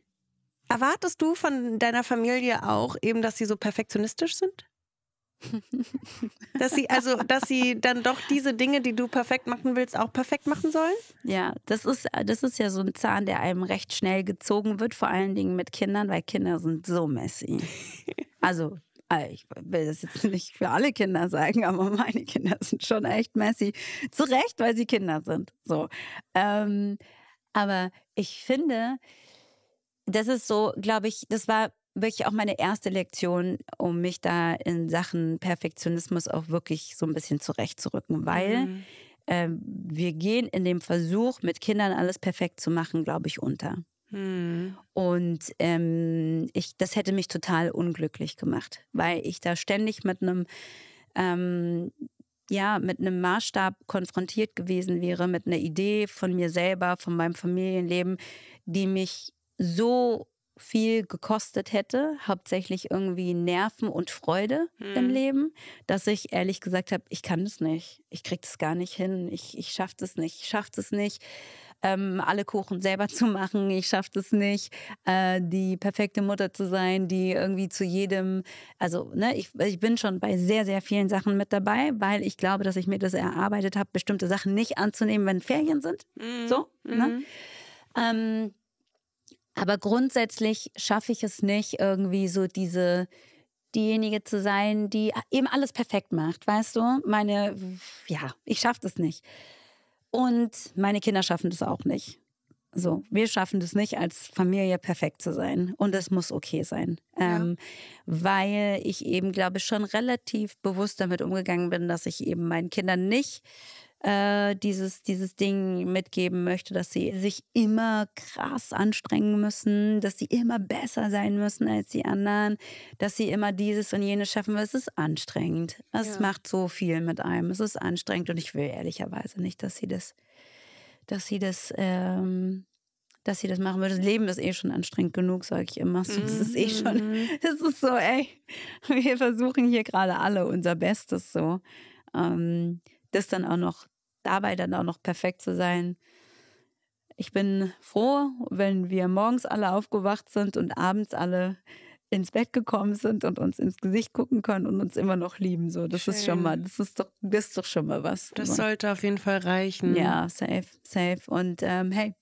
erwartest du von deiner Familie auch eben, dass sie so perfektionistisch sind? dass sie also, dass sie dann doch diese Dinge, die du perfekt machen willst, auch perfekt machen sollen? Ja, das ist, das ist ja so ein Zahn, der einem recht schnell gezogen wird, vor allen Dingen mit Kindern, weil Kinder sind so messy. Also äh, ich will das jetzt nicht für alle Kinder sagen, aber meine Kinder sind schon echt messy. Zu Recht, weil sie Kinder sind. So. Ähm, aber ich finde, das ist so, glaube ich, das war wirklich auch meine erste Lektion, um mich da in Sachen Perfektionismus auch wirklich so ein bisschen zurechtzurücken, weil mhm. äh, wir gehen in dem Versuch, mit Kindern alles perfekt zu machen, glaube ich, unter. Mhm. Und ähm, ich, das hätte mich total unglücklich gemacht, weil ich da ständig mit einem ähm, ja, mit einem Maßstab konfrontiert gewesen wäre, mit einer Idee von mir selber, von meinem Familienleben, die mich so viel gekostet hätte, hauptsächlich irgendwie Nerven und Freude hm. im Leben, dass ich ehrlich gesagt habe, ich kann das nicht, ich kriege das gar nicht hin, ich, ich schaff das nicht, ich schaffe das nicht, ähm, alle Kuchen selber zu machen, ich schaffe das nicht, äh, die perfekte Mutter zu sein, die irgendwie zu jedem, also ne, ich, ich bin schon bei sehr, sehr vielen Sachen mit dabei, weil ich glaube, dass ich mir das erarbeitet habe, bestimmte Sachen nicht anzunehmen, wenn Ferien sind, mhm. so, ne? Mhm. Ähm, aber grundsätzlich schaffe ich es nicht, irgendwie so diese, diejenige zu sein, die eben alles perfekt macht, weißt du? Meine, ja, ich schaffe das nicht. Und meine Kinder schaffen das auch nicht. So, wir schaffen das nicht, als Familie perfekt zu sein. Und es muss okay sein. Ja. Ähm, weil ich eben, glaube ich, schon relativ bewusst damit umgegangen bin, dass ich eben meinen Kindern nicht äh, dieses, dieses Ding mitgeben möchte, dass sie sich immer krass anstrengen müssen, dass sie immer besser sein müssen als die anderen, dass sie immer dieses und jenes schaffen. Es ist anstrengend. Es ja. macht so viel mit einem. Es ist anstrengend und ich will ehrlicherweise nicht, dass sie das, dass sie das, ähm, dass sie das machen würde. Das Leben ist eh schon anstrengend genug, sage ich immer. So, das ist eh schon, mhm. das ist so, ey, wir versuchen hier gerade alle unser Bestes so. Ähm, das dann auch noch dabei dann auch noch perfekt zu sein. Ich bin froh, wenn wir morgens alle aufgewacht sind und abends alle ins Bett gekommen sind und uns ins Gesicht gucken können und uns immer noch lieben. So, das Schön. ist schon mal, das ist doch, das ist doch schon mal was. Das Aber sollte auf jeden Fall reichen. Ja, safe, safe. Und ähm, hey,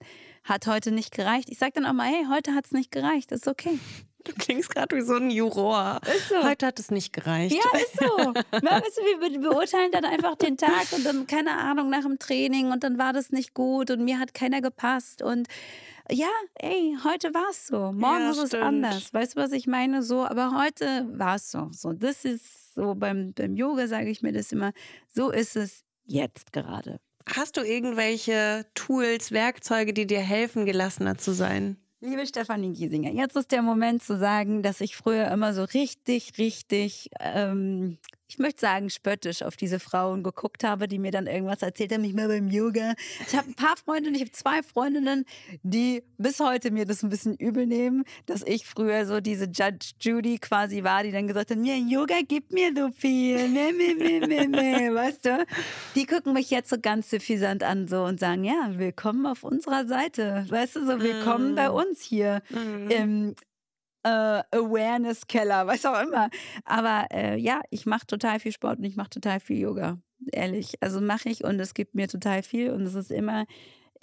hat heute nicht gereicht. Ich sag dann auch mal, hey, heute hat es nicht gereicht, ist okay. Du klingst gerade wie so ein Juror. Ist so. Heute hat es nicht gereicht. Ja, ist so. Na, weißt du, wir beurteilen dann einfach den Tag und dann, keine Ahnung, nach dem Training und dann war das nicht gut und mir hat keiner gepasst und ja, ey, heute war es so. Morgen ja, ist es anders. Weißt du, was ich meine? So, aber heute war es so. So, das ist so beim, beim Yoga sage ich mir das immer. So ist es jetzt gerade. Hast du irgendwelche Tools, Werkzeuge, die dir helfen, gelassener zu sein? Liebe Stefanie Giesinger, jetzt ist der Moment zu sagen, dass ich früher immer so richtig, richtig ähm, ich möchte sagen, spöttisch auf diese Frauen geguckt habe, die mir dann irgendwas erzählt haben, ich mal beim Yoga. Ich habe ein paar Freundinnen, ich habe zwei Freundinnen, die bis heute mir das ein bisschen übel nehmen, dass ich früher so diese Judge Judy quasi war, die dann gesagt hat, mir ja, Yoga gibt mir so viel, meh, ne, meh, ne, meh, ne, meh, meh, weißt du? Die gucken mich jetzt so ganz suffisant an so und sagen, ja, willkommen auf unserer Seite, weißt du, so willkommen mm. bei uns hier mm. im äh, Awareness-Keller, was auch immer. Aber äh, ja, ich mache total viel Sport und ich mache total viel Yoga. Ehrlich. Also mache ich und es gibt mir total viel und es ist immer.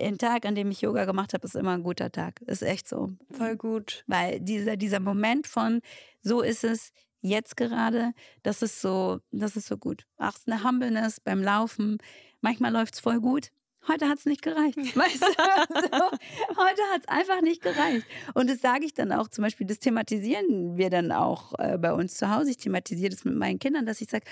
Ein Tag, an dem ich Yoga gemacht habe, ist immer ein guter Tag. Ist echt so. Voll gut. Weil dieser, dieser Moment von, so ist es, jetzt gerade, das ist so, das ist so gut. Auch eine Humbleness beim Laufen. Manchmal läuft es voll gut, heute hat es nicht gereicht. Weißt du? so, also, heute hat es einfach nicht gereicht. Und das sage ich dann auch zum Beispiel, das thematisieren wir dann auch äh, bei uns zu Hause. Ich thematisiere das mit meinen Kindern, dass ich sage,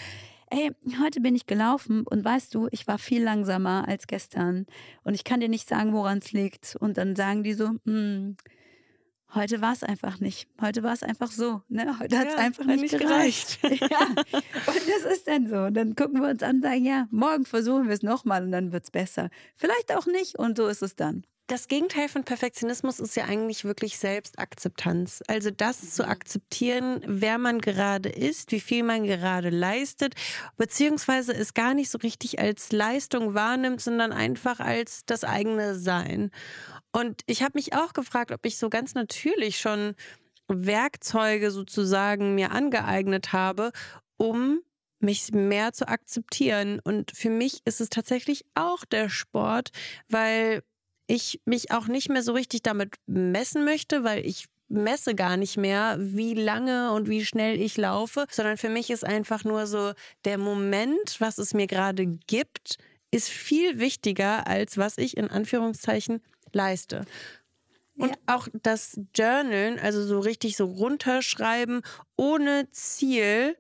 ey, heute bin ich gelaufen und weißt du, ich war viel langsamer als gestern und ich kann dir nicht sagen, woran es liegt. Und dann sagen die so, hm, Heute war es einfach nicht. Heute war es einfach so. Ne? Heute hat es ja, einfach nicht gereicht. gereicht. ja. Und das ist dann so. Und dann gucken wir uns an und sagen, ja, morgen versuchen wir es nochmal und dann wird es besser. Vielleicht auch nicht und so ist es dann das Gegenteil von Perfektionismus ist ja eigentlich wirklich Selbstakzeptanz. Also das mhm. zu akzeptieren, wer man gerade ist, wie viel man gerade leistet, beziehungsweise es gar nicht so richtig als Leistung wahrnimmt, sondern einfach als das eigene Sein. Und ich habe mich auch gefragt, ob ich so ganz natürlich schon Werkzeuge sozusagen mir angeeignet habe, um mich mehr zu akzeptieren. Und für mich ist es tatsächlich auch der Sport, weil ich mich auch nicht mehr so richtig damit messen möchte, weil ich messe gar nicht mehr, wie lange und wie schnell ich laufe, sondern für mich ist einfach nur so der Moment, was es mir gerade gibt, ist viel wichtiger als was ich in Anführungszeichen leiste. Und ja. auch das Journalen, also so richtig so runterschreiben ohne Ziel,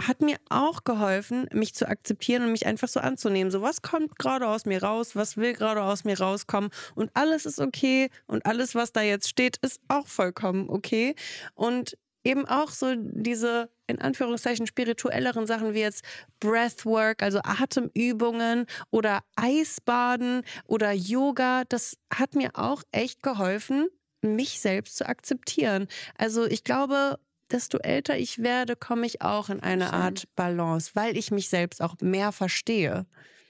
hat mir auch geholfen, mich zu akzeptieren und mich einfach so anzunehmen. So, was kommt gerade aus mir raus? Was will gerade aus mir rauskommen? Und alles ist okay. Und alles, was da jetzt steht, ist auch vollkommen okay. Und eben auch so diese in Anführungszeichen spirituelleren Sachen wie jetzt Breathwork, also Atemübungen oder Eisbaden oder Yoga, das hat mir auch echt geholfen, mich selbst zu akzeptieren. Also ich glaube, desto älter ich werde, komme ich auch in eine Art Balance, weil ich mich selbst auch mehr verstehe.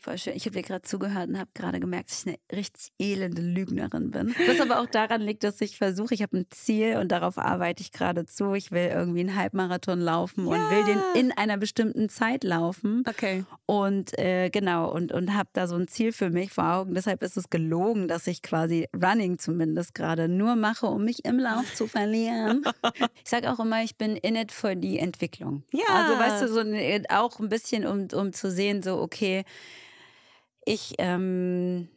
Voll schön. Ich habe dir gerade zugehört und habe gerade gemerkt, dass ich eine richtig elende Lügnerin bin. Was aber auch daran liegt, dass ich versuche, ich habe ein Ziel und darauf arbeite ich gerade zu. Ich will irgendwie einen Halbmarathon laufen ja. und will den in einer bestimmten Zeit laufen. Okay. Und äh, genau, und, und habe da so ein Ziel für mich vor Augen. Deshalb ist es gelogen, dass ich quasi Running zumindest gerade nur mache, um mich im Lauf zu verlieren. ich sage auch immer, ich bin in it for die Entwicklung. Ja. Also weißt du, so äh, auch ein bisschen, um, um zu sehen, so okay, ich, ähm,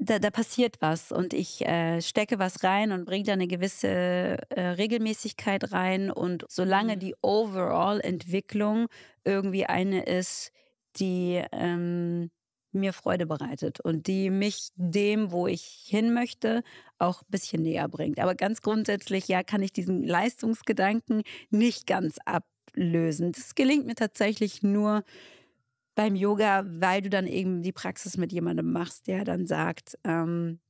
da, da, passiert was und ich äh, stecke was rein und bringe da eine gewisse äh, Regelmäßigkeit rein. Und solange mhm. die Overall-Entwicklung irgendwie eine ist, die ähm, mir Freude bereitet und die mich dem, wo ich hin möchte, auch ein bisschen näher bringt. Aber ganz grundsätzlich, ja, kann ich diesen Leistungsgedanken nicht ganz ablösen. Das gelingt mir tatsächlich nur beim Yoga, weil du dann eben die Praxis mit jemandem machst, der dann sagt, ähm,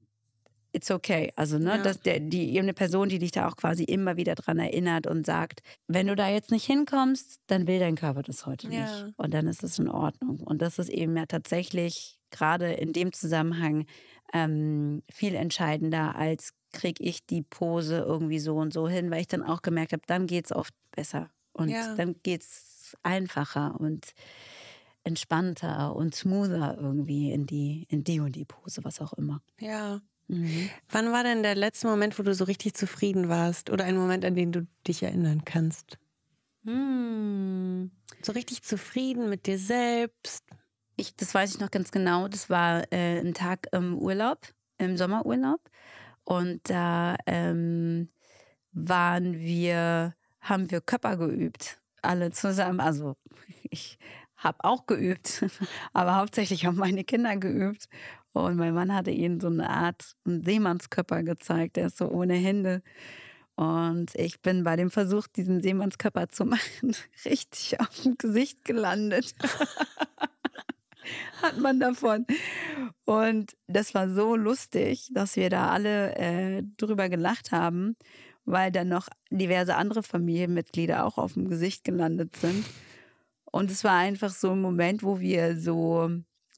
it's okay. Also, ne, ja. dass der, die, eben eine Person, die dich da auch quasi immer wieder dran erinnert und sagt, wenn du da jetzt nicht hinkommst, dann will dein Körper das heute ja. nicht. Und dann ist es in Ordnung. Und das ist eben ja tatsächlich gerade in dem Zusammenhang ähm, viel entscheidender als kriege ich die Pose irgendwie so und so hin, weil ich dann auch gemerkt habe, dann geht es oft besser und ja. dann geht es einfacher und entspannter und smoother irgendwie in die, in die und die Pose, was auch immer. Ja. Mhm. Wann war denn der letzte Moment, wo du so richtig zufrieden warst? Oder ein Moment, an den du dich erinnern kannst? Hm. So richtig zufrieden mit dir selbst? Ich, das weiß ich noch ganz genau. Das war äh, ein Tag im Urlaub, im Sommerurlaub. Und da ähm, waren wir, haben wir Körper geübt alle zusammen. Also ich habe auch geübt, aber hauptsächlich haben meine Kinder geübt. Und mein Mann hatte ihnen so eine Art Seemannskörper gezeigt, der ist so ohne Hände. Und ich bin bei dem Versuch, diesen Seemannskörper zu machen, richtig auf dem Gesicht gelandet. Hat man davon. Und das war so lustig, dass wir da alle äh, drüber gelacht haben, weil dann noch diverse andere Familienmitglieder auch auf dem Gesicht gelandet sind. Und es war einfach so ein Moment, wo wir so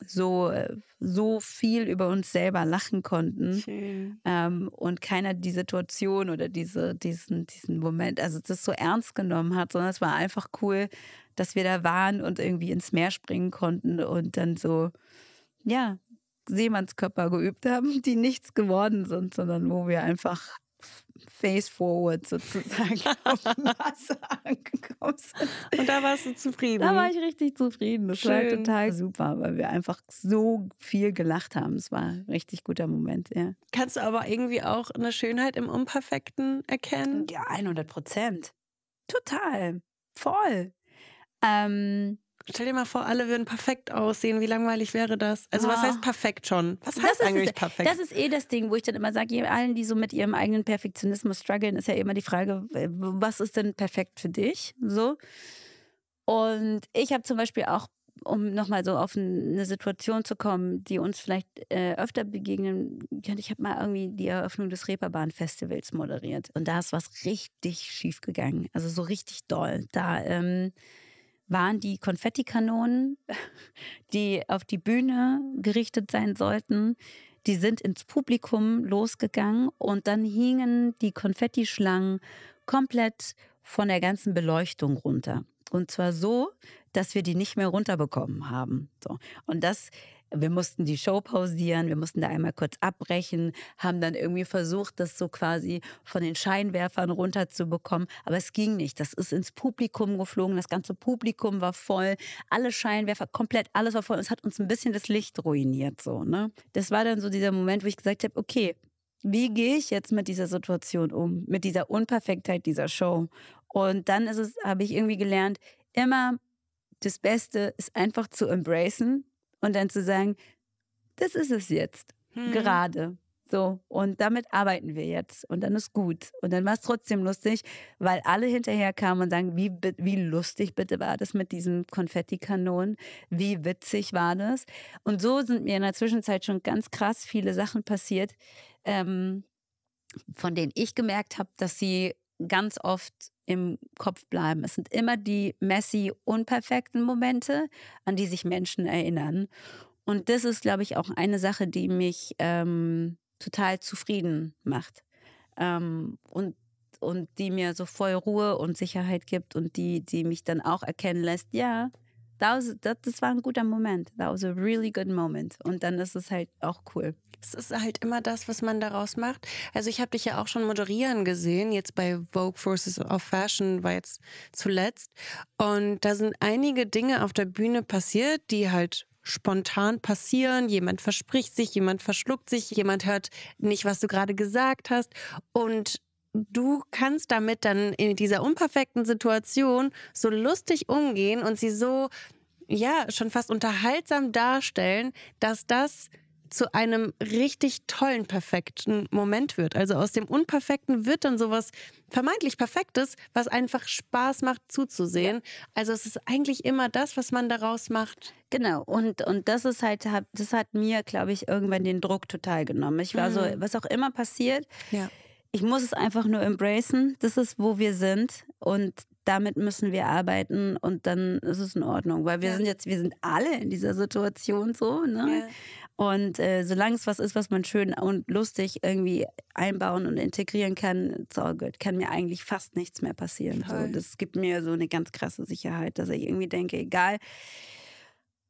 so äh, so viel über uns selber lachen konnten ähm, und keiner die Situation oder diese diesen diesen Moment also das so ernst genommen hat sondern es war einfach cool dass wir da waren und irgendwie ins Meer springen konnten und dann so ja Seemannskörper geübt haben die nichts geworden sind sondern wo wir einfach face forward sozusagen auf dem Wasser angekommen Und da warst du zufrieden. Da war ich richtig zufrieden. Das halt Schön. war total super, weil wir einfach so viel gelacht haben. Es war ein richtig guter Moment, ja. Kannst du aber irgendwie auch eine Schönheit im Unperfekten erkennen? Ja, 100 Prozent. Total. Voll. Ähm, Stell dir mal vor, alle würden perfekt aussehen. Wie langweilig wäre das? Also, oh. was ah. heißt perfekt schon? Was das heißt eigentlich ist, perfekt? Das ist eh das Ding, wo ich dann immer sage, allen, die so mit ihrem eigenen Perfektionismus strugglen, ist ja immer die Frage, äh, was ist denn perfekt für dich? So. Und ich habe zum Beispiel auch, um nochmal so auf eine Situation zu kommen, die uns vielleicht äh, öfter begegnen könnte, ich habe mal irgendwie die Eröffnung des Reeperbahn-Festivals moderiert. Und da ist was richtig schief gegangen. Also so richtig doll. Da, ähm, waren die Konfettikanonen, die auf die Bühne gerichtet sein sollten, die sind ins Publikum losgegangen und dann hingen die Konfettischlangen komplett von der ganzen Beleuchtung runter. Und zwar so, dass wir die nicht mehr runterbekommen haben. So. Und das wir mussten die Show pausieren, wir mussten da einmal kurz abbrechen, haben dann irgendwie versucht, das so quasi von den Scheinwerfern runterzubekommen, aber es ging nicht. Das ist ins Publikum geflogen, das ganze Publikum war voll, alle Scheinwerfer, komplett alles war voll. Es hat uns ein bisschen das Licht ruiniert, so, ne? Das war dann so dieser Moment, wo ich gesagt habe, okay, wie gehe ich jetzt mit dieser Situation um, mit dieser Unperfektheit dieser Show? Und dann ist es, habe ich irgendwie gelernt, immer das Beste ist einfach zu embracen, und dann zu sagen, das ist es jetzt, hm. gerade. So, und damit arbeiten wir jetzt. Und dann ist gut. Und dann war es trotzdem lustig, weil alle hinterher kamen und sagen, wie, wie lustig bitte war das mit diesem Konfettikanon? Wie witzig war das? Und so sind mir in der Zwischenzeit schon ganz krass viele Sachen passiert, ähm, von denen ich gemerkt habe, dass sie ganz oft im Kopf bleiben. Es sind immer die messy, unperfekten Momente, an die sich Menschen erinnern. Und das ist, glaube ich, auch eine Sache, die mich ähm, total zufrieden macht. Ähm, und und die mir so voll Ruhe und Sicherheit gibt und die, die mich dann auch erkennen lässt, ja, was, das, das war ein guter Moment. That was a really good moment. Und dann ist es halt auch cool. Es ist halt immer das, was man daraus macht. Also ich habe dich ja auch schon moderieren gesehen, jetzt bei Vogue Forces of Fashion war jetzt zuletzt. Und da sind einige Dinge auf der Bühne passiert, die halt spontan passieren. Jemand verspricht sich, jemand verschluckt sich, jemand hört nicht, was du gerade gesagt hast. Und du kannst damit dann in dieser unperfekten Situation so lustig umgehen und sie so, ja, schon fast unterhaltsam darstellen, dass das zu einem richtig tollen, perfekten Moment wird. Also aus dem Unperfekten wird dann sowas vermeintlich Perfektes, was einfach Spaß macht zuzusehen. Also es ist eigentlich immer das, was man daraus macht. Genau, und, und das ist halt, das hat mir, glaube ich, irgendwann den Druck total genommen. Ich war mhm. so, was auch immer passiert. Ja ich muss es einfach nur embracen. Das ist, wo wir sind. Und damit müssen wir arbeiten und dann ist es in Ordnung. Weil wir ja. sind jetzt, wir sind alle in dieser Situation so, ne? Ja. Und äh, solange es was ist, was man schön und lustig irgendwie einbauen und integrieren kann, it's all good. Kann mir eigentlich fast nichts mehr passieren. So, das gibt mir so eine ganz krasse Sicherheit, dass ich irgendwie denke, egal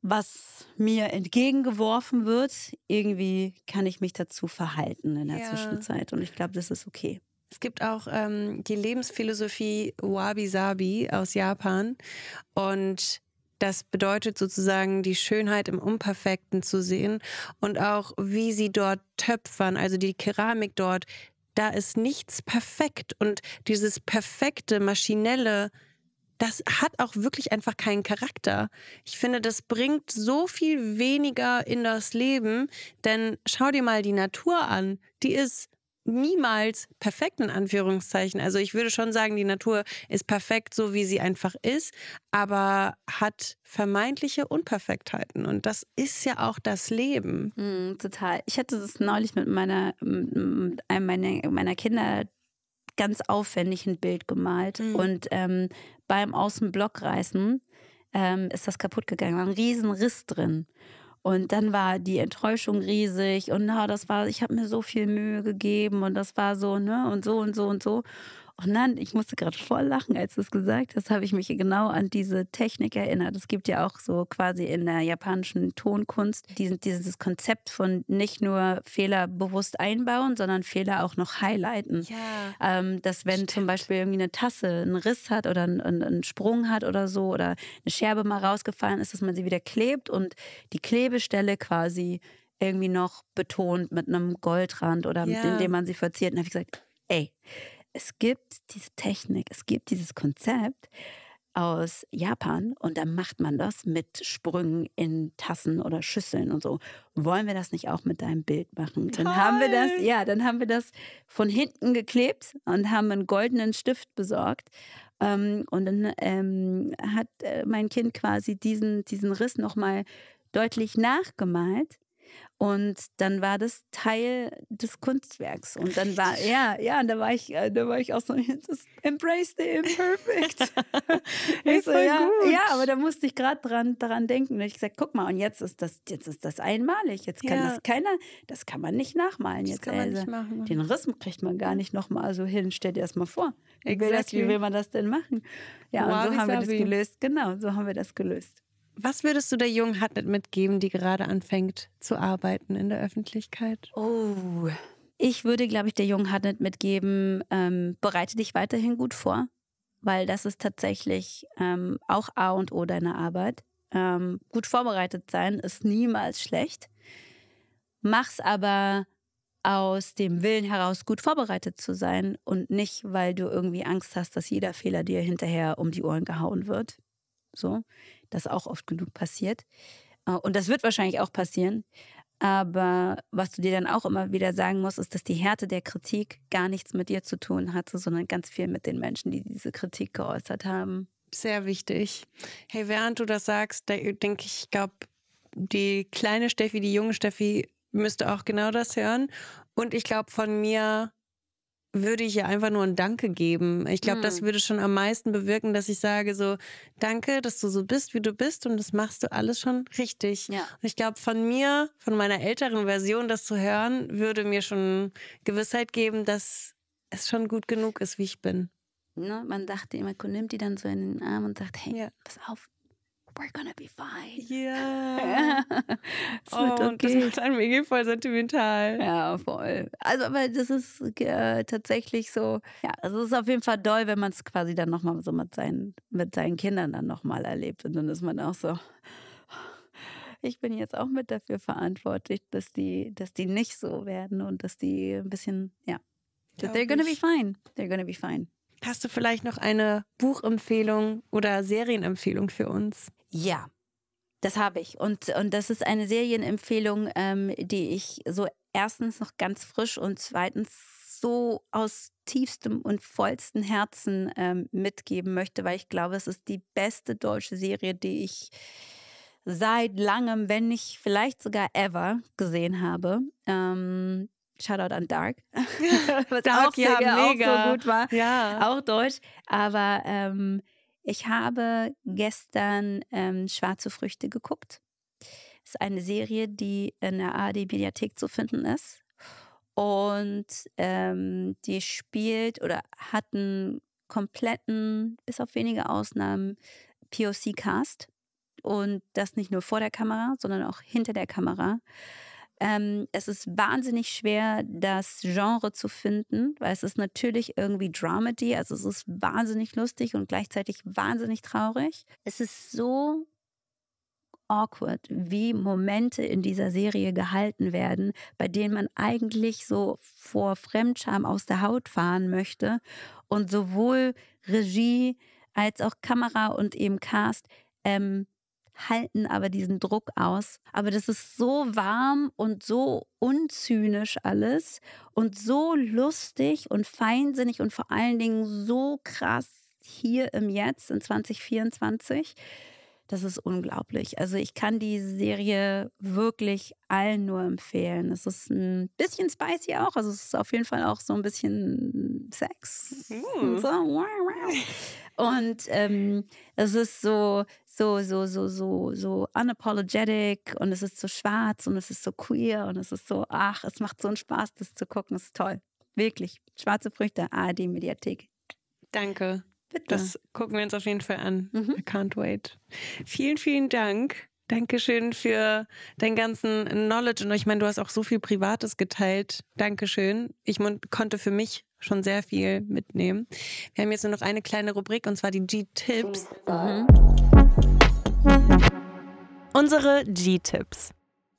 was mir entgegengeworfen wird, irgendwie kann ich mich dazu verhalten in der ja. Zwischenzeit. Und ich glaube, das ist okay. Es gibt auch ähm, die Lebensphilosophie Wabi Sabi aus Japan. Und das bedeutet sozusagen, die Schönheit im Unperfekten zu sehen und auch, wie sie dort töpfern, also die Keramik dort. Da ist nichts perfekt und dieses perfekte, maschinelle, das hat auch wirklich einfach keinen Charakter. Ich finde, das bringt so viel weniger in das Leben, denn schau dir mal die Natur an. Die ist niemals perfekt in Anführungszeichen. Also ich würde schon sagen, die Natur ist perfekt, so wie sie einfach ist, aber hat vermeintliche Unperfektheiten. Und das ist ja auch das Leben. Mm, total. Ich hatte das neulich mit meiner, mit einem meiner, meiner Kinder, ganz aufwendig ein Bild gemalt. Mhm. Und ähm, beim Außenblockreißen ähm, ist das kaputt gegangen. War ein riesen Riss drin. Und dann war die Enttäuschung riesig und na, das war, ich habe mir so viel Mühe gegeben und das war so, ne, und so und so und so. Und so. Und oh dann, ich musste gerade voll lachen, als du es gesagt hast, habe ich mich genau an diese Technik erinnert. Es gibt ja auch so quasi in der japanischen Tonkunst diesen, dieses Konzept von nicht nur Fehler bewusst einbauen, sondern Fehler auch noch highlighten. Ja, ähm, dass wenn stimmt. zum Beispiel irgendwie eine Tasse einen Riss hat oder einen, einen Sprung hat oder so oder eine Scherbe mal rausgefallen ist, dass man sie wieder klebt und die Klebestelle quasi irgendwie noch betont mit einem Goldrand oder ja. mit, dem man sie verziert. Und habe ich gesagt, ey, es gibt diese Technik, es gibt dieses Konzept aus Japan und da macht man das mit Sprüngen in Tassen oder Schüsseln und so. Wollen wir das nicht auch mit deinem Bild machen? Dann Toll. haben wir das, ja, dann haben wir das von hinten geklebt und haben einen goldenen Stift besorgt. Ähm, und dann ähm, hat äh, mein Kind quasi diesen, diesen Riss nochmal deutlich nachgemalt und dann war das Teil des Kunstwerks. Und dann war, ja, ja, da war ich, äh, da war ich auch so, embrace the imperfect. ich so, ja, ja, aber da musste ich gerade dran, dran denken. Und ich gesagt, guck mal, und jetzt ist das, jetzt ist das einmalig. Jetzt kann ja. das keiner, das kann man nicht nachmalen. Das jetzt kann man also. nicht machen. Ne? Den Riss kriegt man gar nicht nochmal so hin. Stell dir das mal vor. Exactly. Wie, will wie will man das denn machen? Ja, wow, und so haben wir das gelöst. Genau, so haben wir das gelöst. Was würdest du der jungen Hatnet mitgeben, die gerade anfängt zu arbeiten in der Öffentlichkeit? Oh, ich würde, glaube ich, der jungen Hatnet mitgeben, ähm, bereite dich weiterhin gut vor, weil das ist tatsächlich ähm, auch A und O deiner Arbeit. Ähm, gut vorbereitet sein ist niemals schlecht. Mach's aber aus dem Willen heraus, gut vorbereitet zu sein und nicht, weil du irgendwie Angst hast, dass jeder Fehler dir hinterher um die Ohren gehauen wird. So das auch oft genug passiert. Äh, und das wird wahrscheinlich auch passieren. Aber was du dir dann auch immer wieder sagen musst, ist, dass die Härte der Kritik gar nichts mit dir zu tun hatte, sondern ganz viel mit den Menschen, die diese Kritik geäußert haben. Sehr wichtig. Hey, während du das sagst, denke ich, ich glaube, die kleine Steffi, die junge Steffi müsste auch genau das hören. Und ich glaube, von mir würde ich ihr einfach nur ein Danke geben. Ich glaube, hm. das würde schon am meisten bewirken, dass ich sage so, danke, dass du so bist, wie du bist und das machst du alles schon richtig. Ja. Und ich glaube, von mir, von meiner älteren Version, das zu hören, würde mir schon Gewissheit geben, dass es schon gut genug ist, wie ich bin. Ne? Man dachte immer, nimmt die dann so in den Arm und sagt, hey, ja. pass auf, we're gonna be fine. Yeah. es oh, okay. und das macht einen mega voll sentimental. Ja, voll. Also, aber das ist äh, tatsächlich so, ja, es ist auf jeden Fall doll, wenn man es quasi dann nochmal so mit seinen, mit seinen Kindern dann nochmal erlebt. Und dann ist man auch so, ich bin jetzt auch mit dafür verantwortlich, dass die, dass die nicht so werden und dass die ein bisschen, ja. Glaub they're gonna ich. be fine. They're gonna be fine. Hast du vielleicht noch eine Buchempfehlung oder Serienempfehlung für uns? Ja, das habe ich. Und, und das ist eine Serienempfehlung, ähm, die ich so erstens noch ganz frisch und zweitens so aus tiefstem und vollstem Herzen ähm, mitgeben möchte, weil ich glaube, es ist die beste deutsche Serie, die ich seit langem, wenn nicht vielleicht sogar ever gesehen habe. Ähm, Shoutout an Dark, was Dark, auch, ja, mega. auch so gut war, ja. auch deutsch. Aber ähm, ich habe gestern ähm, Schwarze Früchte geguckt. Das Ist eine Serie, die in der ARD-Mediathek zu finden ist. Und ähm, die spielt oder hat einen kompletten, bis auf wenige Ausnahmen, POC-Cast. Und das nicht nur vor der Kamera, sondern auch hinter der Kamera. Ähm, es ist wahnsinnig schwer, das Genre zu finden, weil es ist natürlich irgendwie Dramedy, also es ist wahnsinnig lustig und gleichzeitig wahnsinnig traurig. Es ist so awkward, wie Momente in dieser Serie gehalten werden, bei denen man eigentlich so vor Fremdscham aus der Haut fahren möchte und sowohl Regie als auch Kamera und eben Cast ähm, halten aber diesen Druck aus. Aber das ist so warm und so unzynisch alles und so lustig und feinsinnig und vor allen Dingen so krass hier im Jetzt in 2024. Das ist unglaublich. Also ich kann die Serie wirklich allen nur empfehlen. Es ist ein bisschen spicy auch. Also es ist auf jeden Fall auch so ein bisschen Sex. Und, mhm. so. und ähm, es ist so so, so, so, so, so unapologetic und es ist so schwarz und es ist so queer und es ist so, ach, es macht so einen Spaß, das zu gucken. Es ist toll. Wirklich. Schwarze Früchte, ARD-Mediathek. Danke. Bitte. Das gucken wir uns auf jeden Fall an. Mhm. I can't wait. Vielen, vielen Dank. Dankeschön für deinen ganzen Knowledge. Und ich meine, du hast auch so viel Privates geteilt. Dankeschön. Ich konnte für mich schon sehr viel mitnehmen. Wir haben jetzt nur noch eine kleine Rubrik und zwar die G-Tipps. Mhm. Unsere G-Tipps.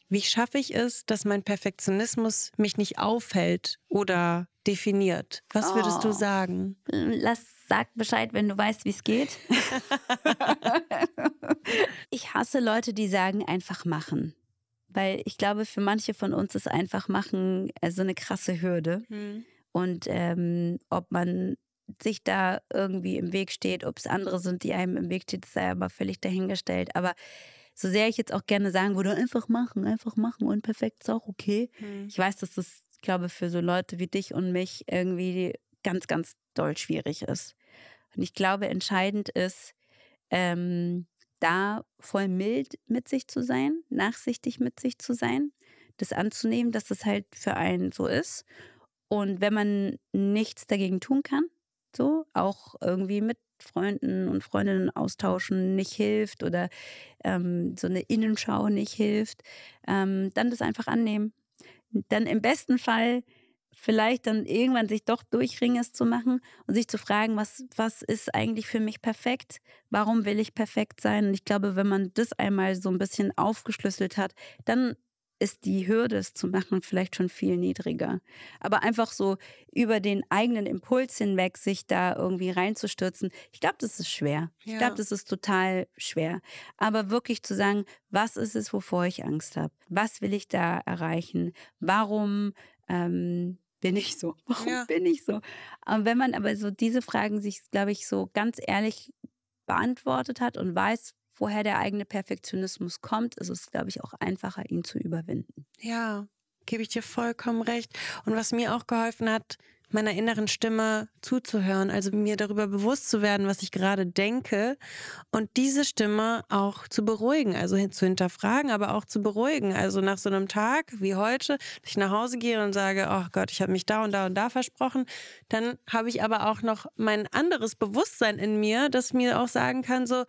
Wie schaffe ich es, dass mein Perfektionismus mich nicht aufhält oder definiert? Was würdest du oh. sagen? Lass sag Bescheid, wenn du weißt, wie es geht. ich hasse Leute, die sagen einfach machen, weil ich glaube, für manche von uns ist einfach machen äh, so eine krasse Hürde. Hm. Und ähm, ob man sich da irgendwie im Weg steht, ob es andere sind, die einem im Weg stehen, sei aber völlig dahingestellt. Aber so sehr ich jetzt auch gerne sagen würde, einfach machen, einfach machen und perfekt ist auch okay. Mhm. Ich weiß, dass das, ich glaube, für so Leute wie dich und mich irgendwie ganz, ganz doll schwierig ist. Und ich glaube, entscheidend ist, ähm, da voll mild mit sich zu sein, nachsichtig mit sich zu sein, das anzunehmen, dass das halt für einen so ist. Und wenn man nichts dagegen tun kann, so auch irgendwie mit Freunden und Freundinnen austauschen nicht hilft oder ähm, so eine Innenschau nicht hilft, ähm, dann das einfach annehmen. Dann im besten Fall vielleicht dann irgendwann sich doch durchringen, es zu machen und sich zu fragen, was, was ist eigentlich für mich perfekt? Warum will ich perfekt sein? Und ich glaube, wenn man das einmal so ein bisschen aufgeschlüsselt hat, dann ist die Hürde, es zu machen, vielleicht schon viel niedriger. Aber einfach so über den eigenen Impuls hinweg, sich da irgendwie reinzustürzen, ich glaube, das ist schwer. Ja. Ich glaube, das ist total schwer. Aber wirklich zu sagen, was ist es, wovor ich Angst habe? Was will ich da erreichen? Warum ähm, bin ich so? Warum ja. bin ich so? Und wenn man aber so diese Fragen sich, glaube ich, so ganz ehrlich beantwortet hat und weiß, woher der eigene Perfektionismus kommt, ist es, glaube ich, auch einfacher, ihn zu überwinden. Ja, gebe ich dir vollkommen recht. Und was mir auch geholfen hat, meiner inneren Stimme zuzuhören, also mir darüber bewusst zu werden, was ich gerade denke und diese Stimme auch zu beruhigen, also zu hinterfragen, aber auch zu beruhigen. Also nach so einem Tag wie heute, dass ich nach Hause gehe und sage, oh Gott, ich habe mich da und da und da versprochen, dann habe ich aber auch noch mein anderes Bewusstsein in mir, das mir auch sagen kann, so,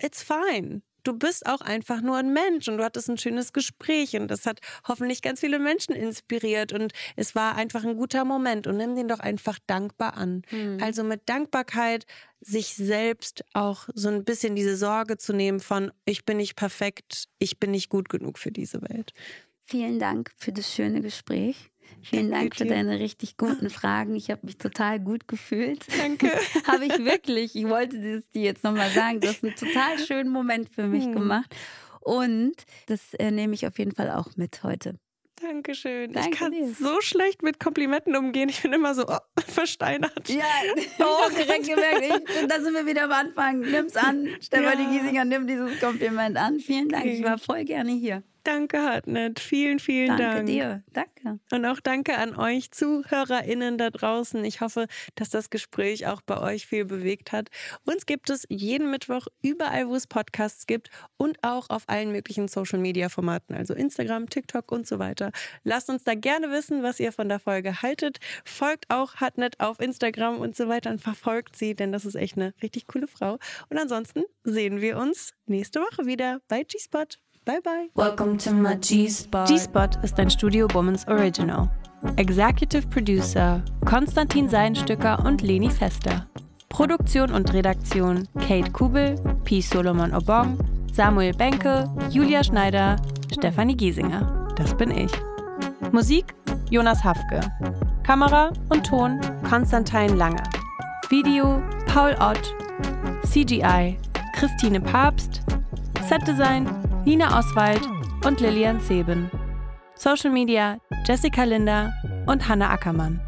it's fine. Du bist auch einfach nur ein Mensch und du hattest ein schönes Gespräch und das hat hoffentlich ganz viele Menschen inspiriert und es war einfach ein guter Moment und nimm den doch einfach dankbar an. Mhm. Also mit Dankbarkeit sich selbst auch so ein bisschen diese Sorge zu nehmen von, ich bin nicht perfekt, ich bin nicht gut genug für diese Welt. Vielen Dank für das schöne Gespräch. Vielen Dank für deine richtig guten Fragen. Ich habe mich total gut gefühlt. Danke. habe ich wirklich. Ich wollte das dir jetzt nochmal sagen. Du hast einen total schönen Moment für mich hm. gemacht. Und das äh, nehme ich auf jeden Fall auch mit heute. Dankeschön. Danke ich kann dir. so schlecht mit Komplimenten umgehen. Ich bin immer so oh, versteinert. Ja, oh, ich direkt gemerkt, ich, da sind wir wieder am Anfang. Nimm es an. Stefanie ja. Giesinger, nimm dieses Kompliment an. Vielen Dank. Okay. Ich war voll gerne hier. Danke, Hartnett. Vielen, vielen danke Dank. Danke dir. Danke. Und auch danke an euch ZuhörerInnen da draußen. Ich hoffe, dass das Gespräch auch bei euch viel bewegt hat. Uns gibt es jeden Mittwoch überall, wo es Podcasts gibt und auch auf allen möglichen Social Media Formaten, also Instagram, TikTok und so weiter. Lasst uns da gerne wissen, was ihr von der Folge haltet. Folgt auch Hartnett auf Instagram und so weiter und verfolgt sie, denn das ist echt eine richtig coole Frau. Und ansonsten sehen wir uns nächste Woche wieder bei G-Spot. Bye bye. Welcome to my G-Spot. G-Spot ist ein Studio Woman's Original. Executive Producer Konstantin Seinstücker und Leni Fester. Produktion und Redaktion Kate Kubel, P. Solomon Obong, Samuel Benke, Julia Schneider, Stefanie Giesinger. Das bin ich. Musik Jonas Hafke. Kamera und Ton Konstantin Lange. Video Paul Ott. CGI Christine Papst. Set Design Nina Oswald und Lilian Seben. Social Media Jessica Linder und Hanna Ackermann.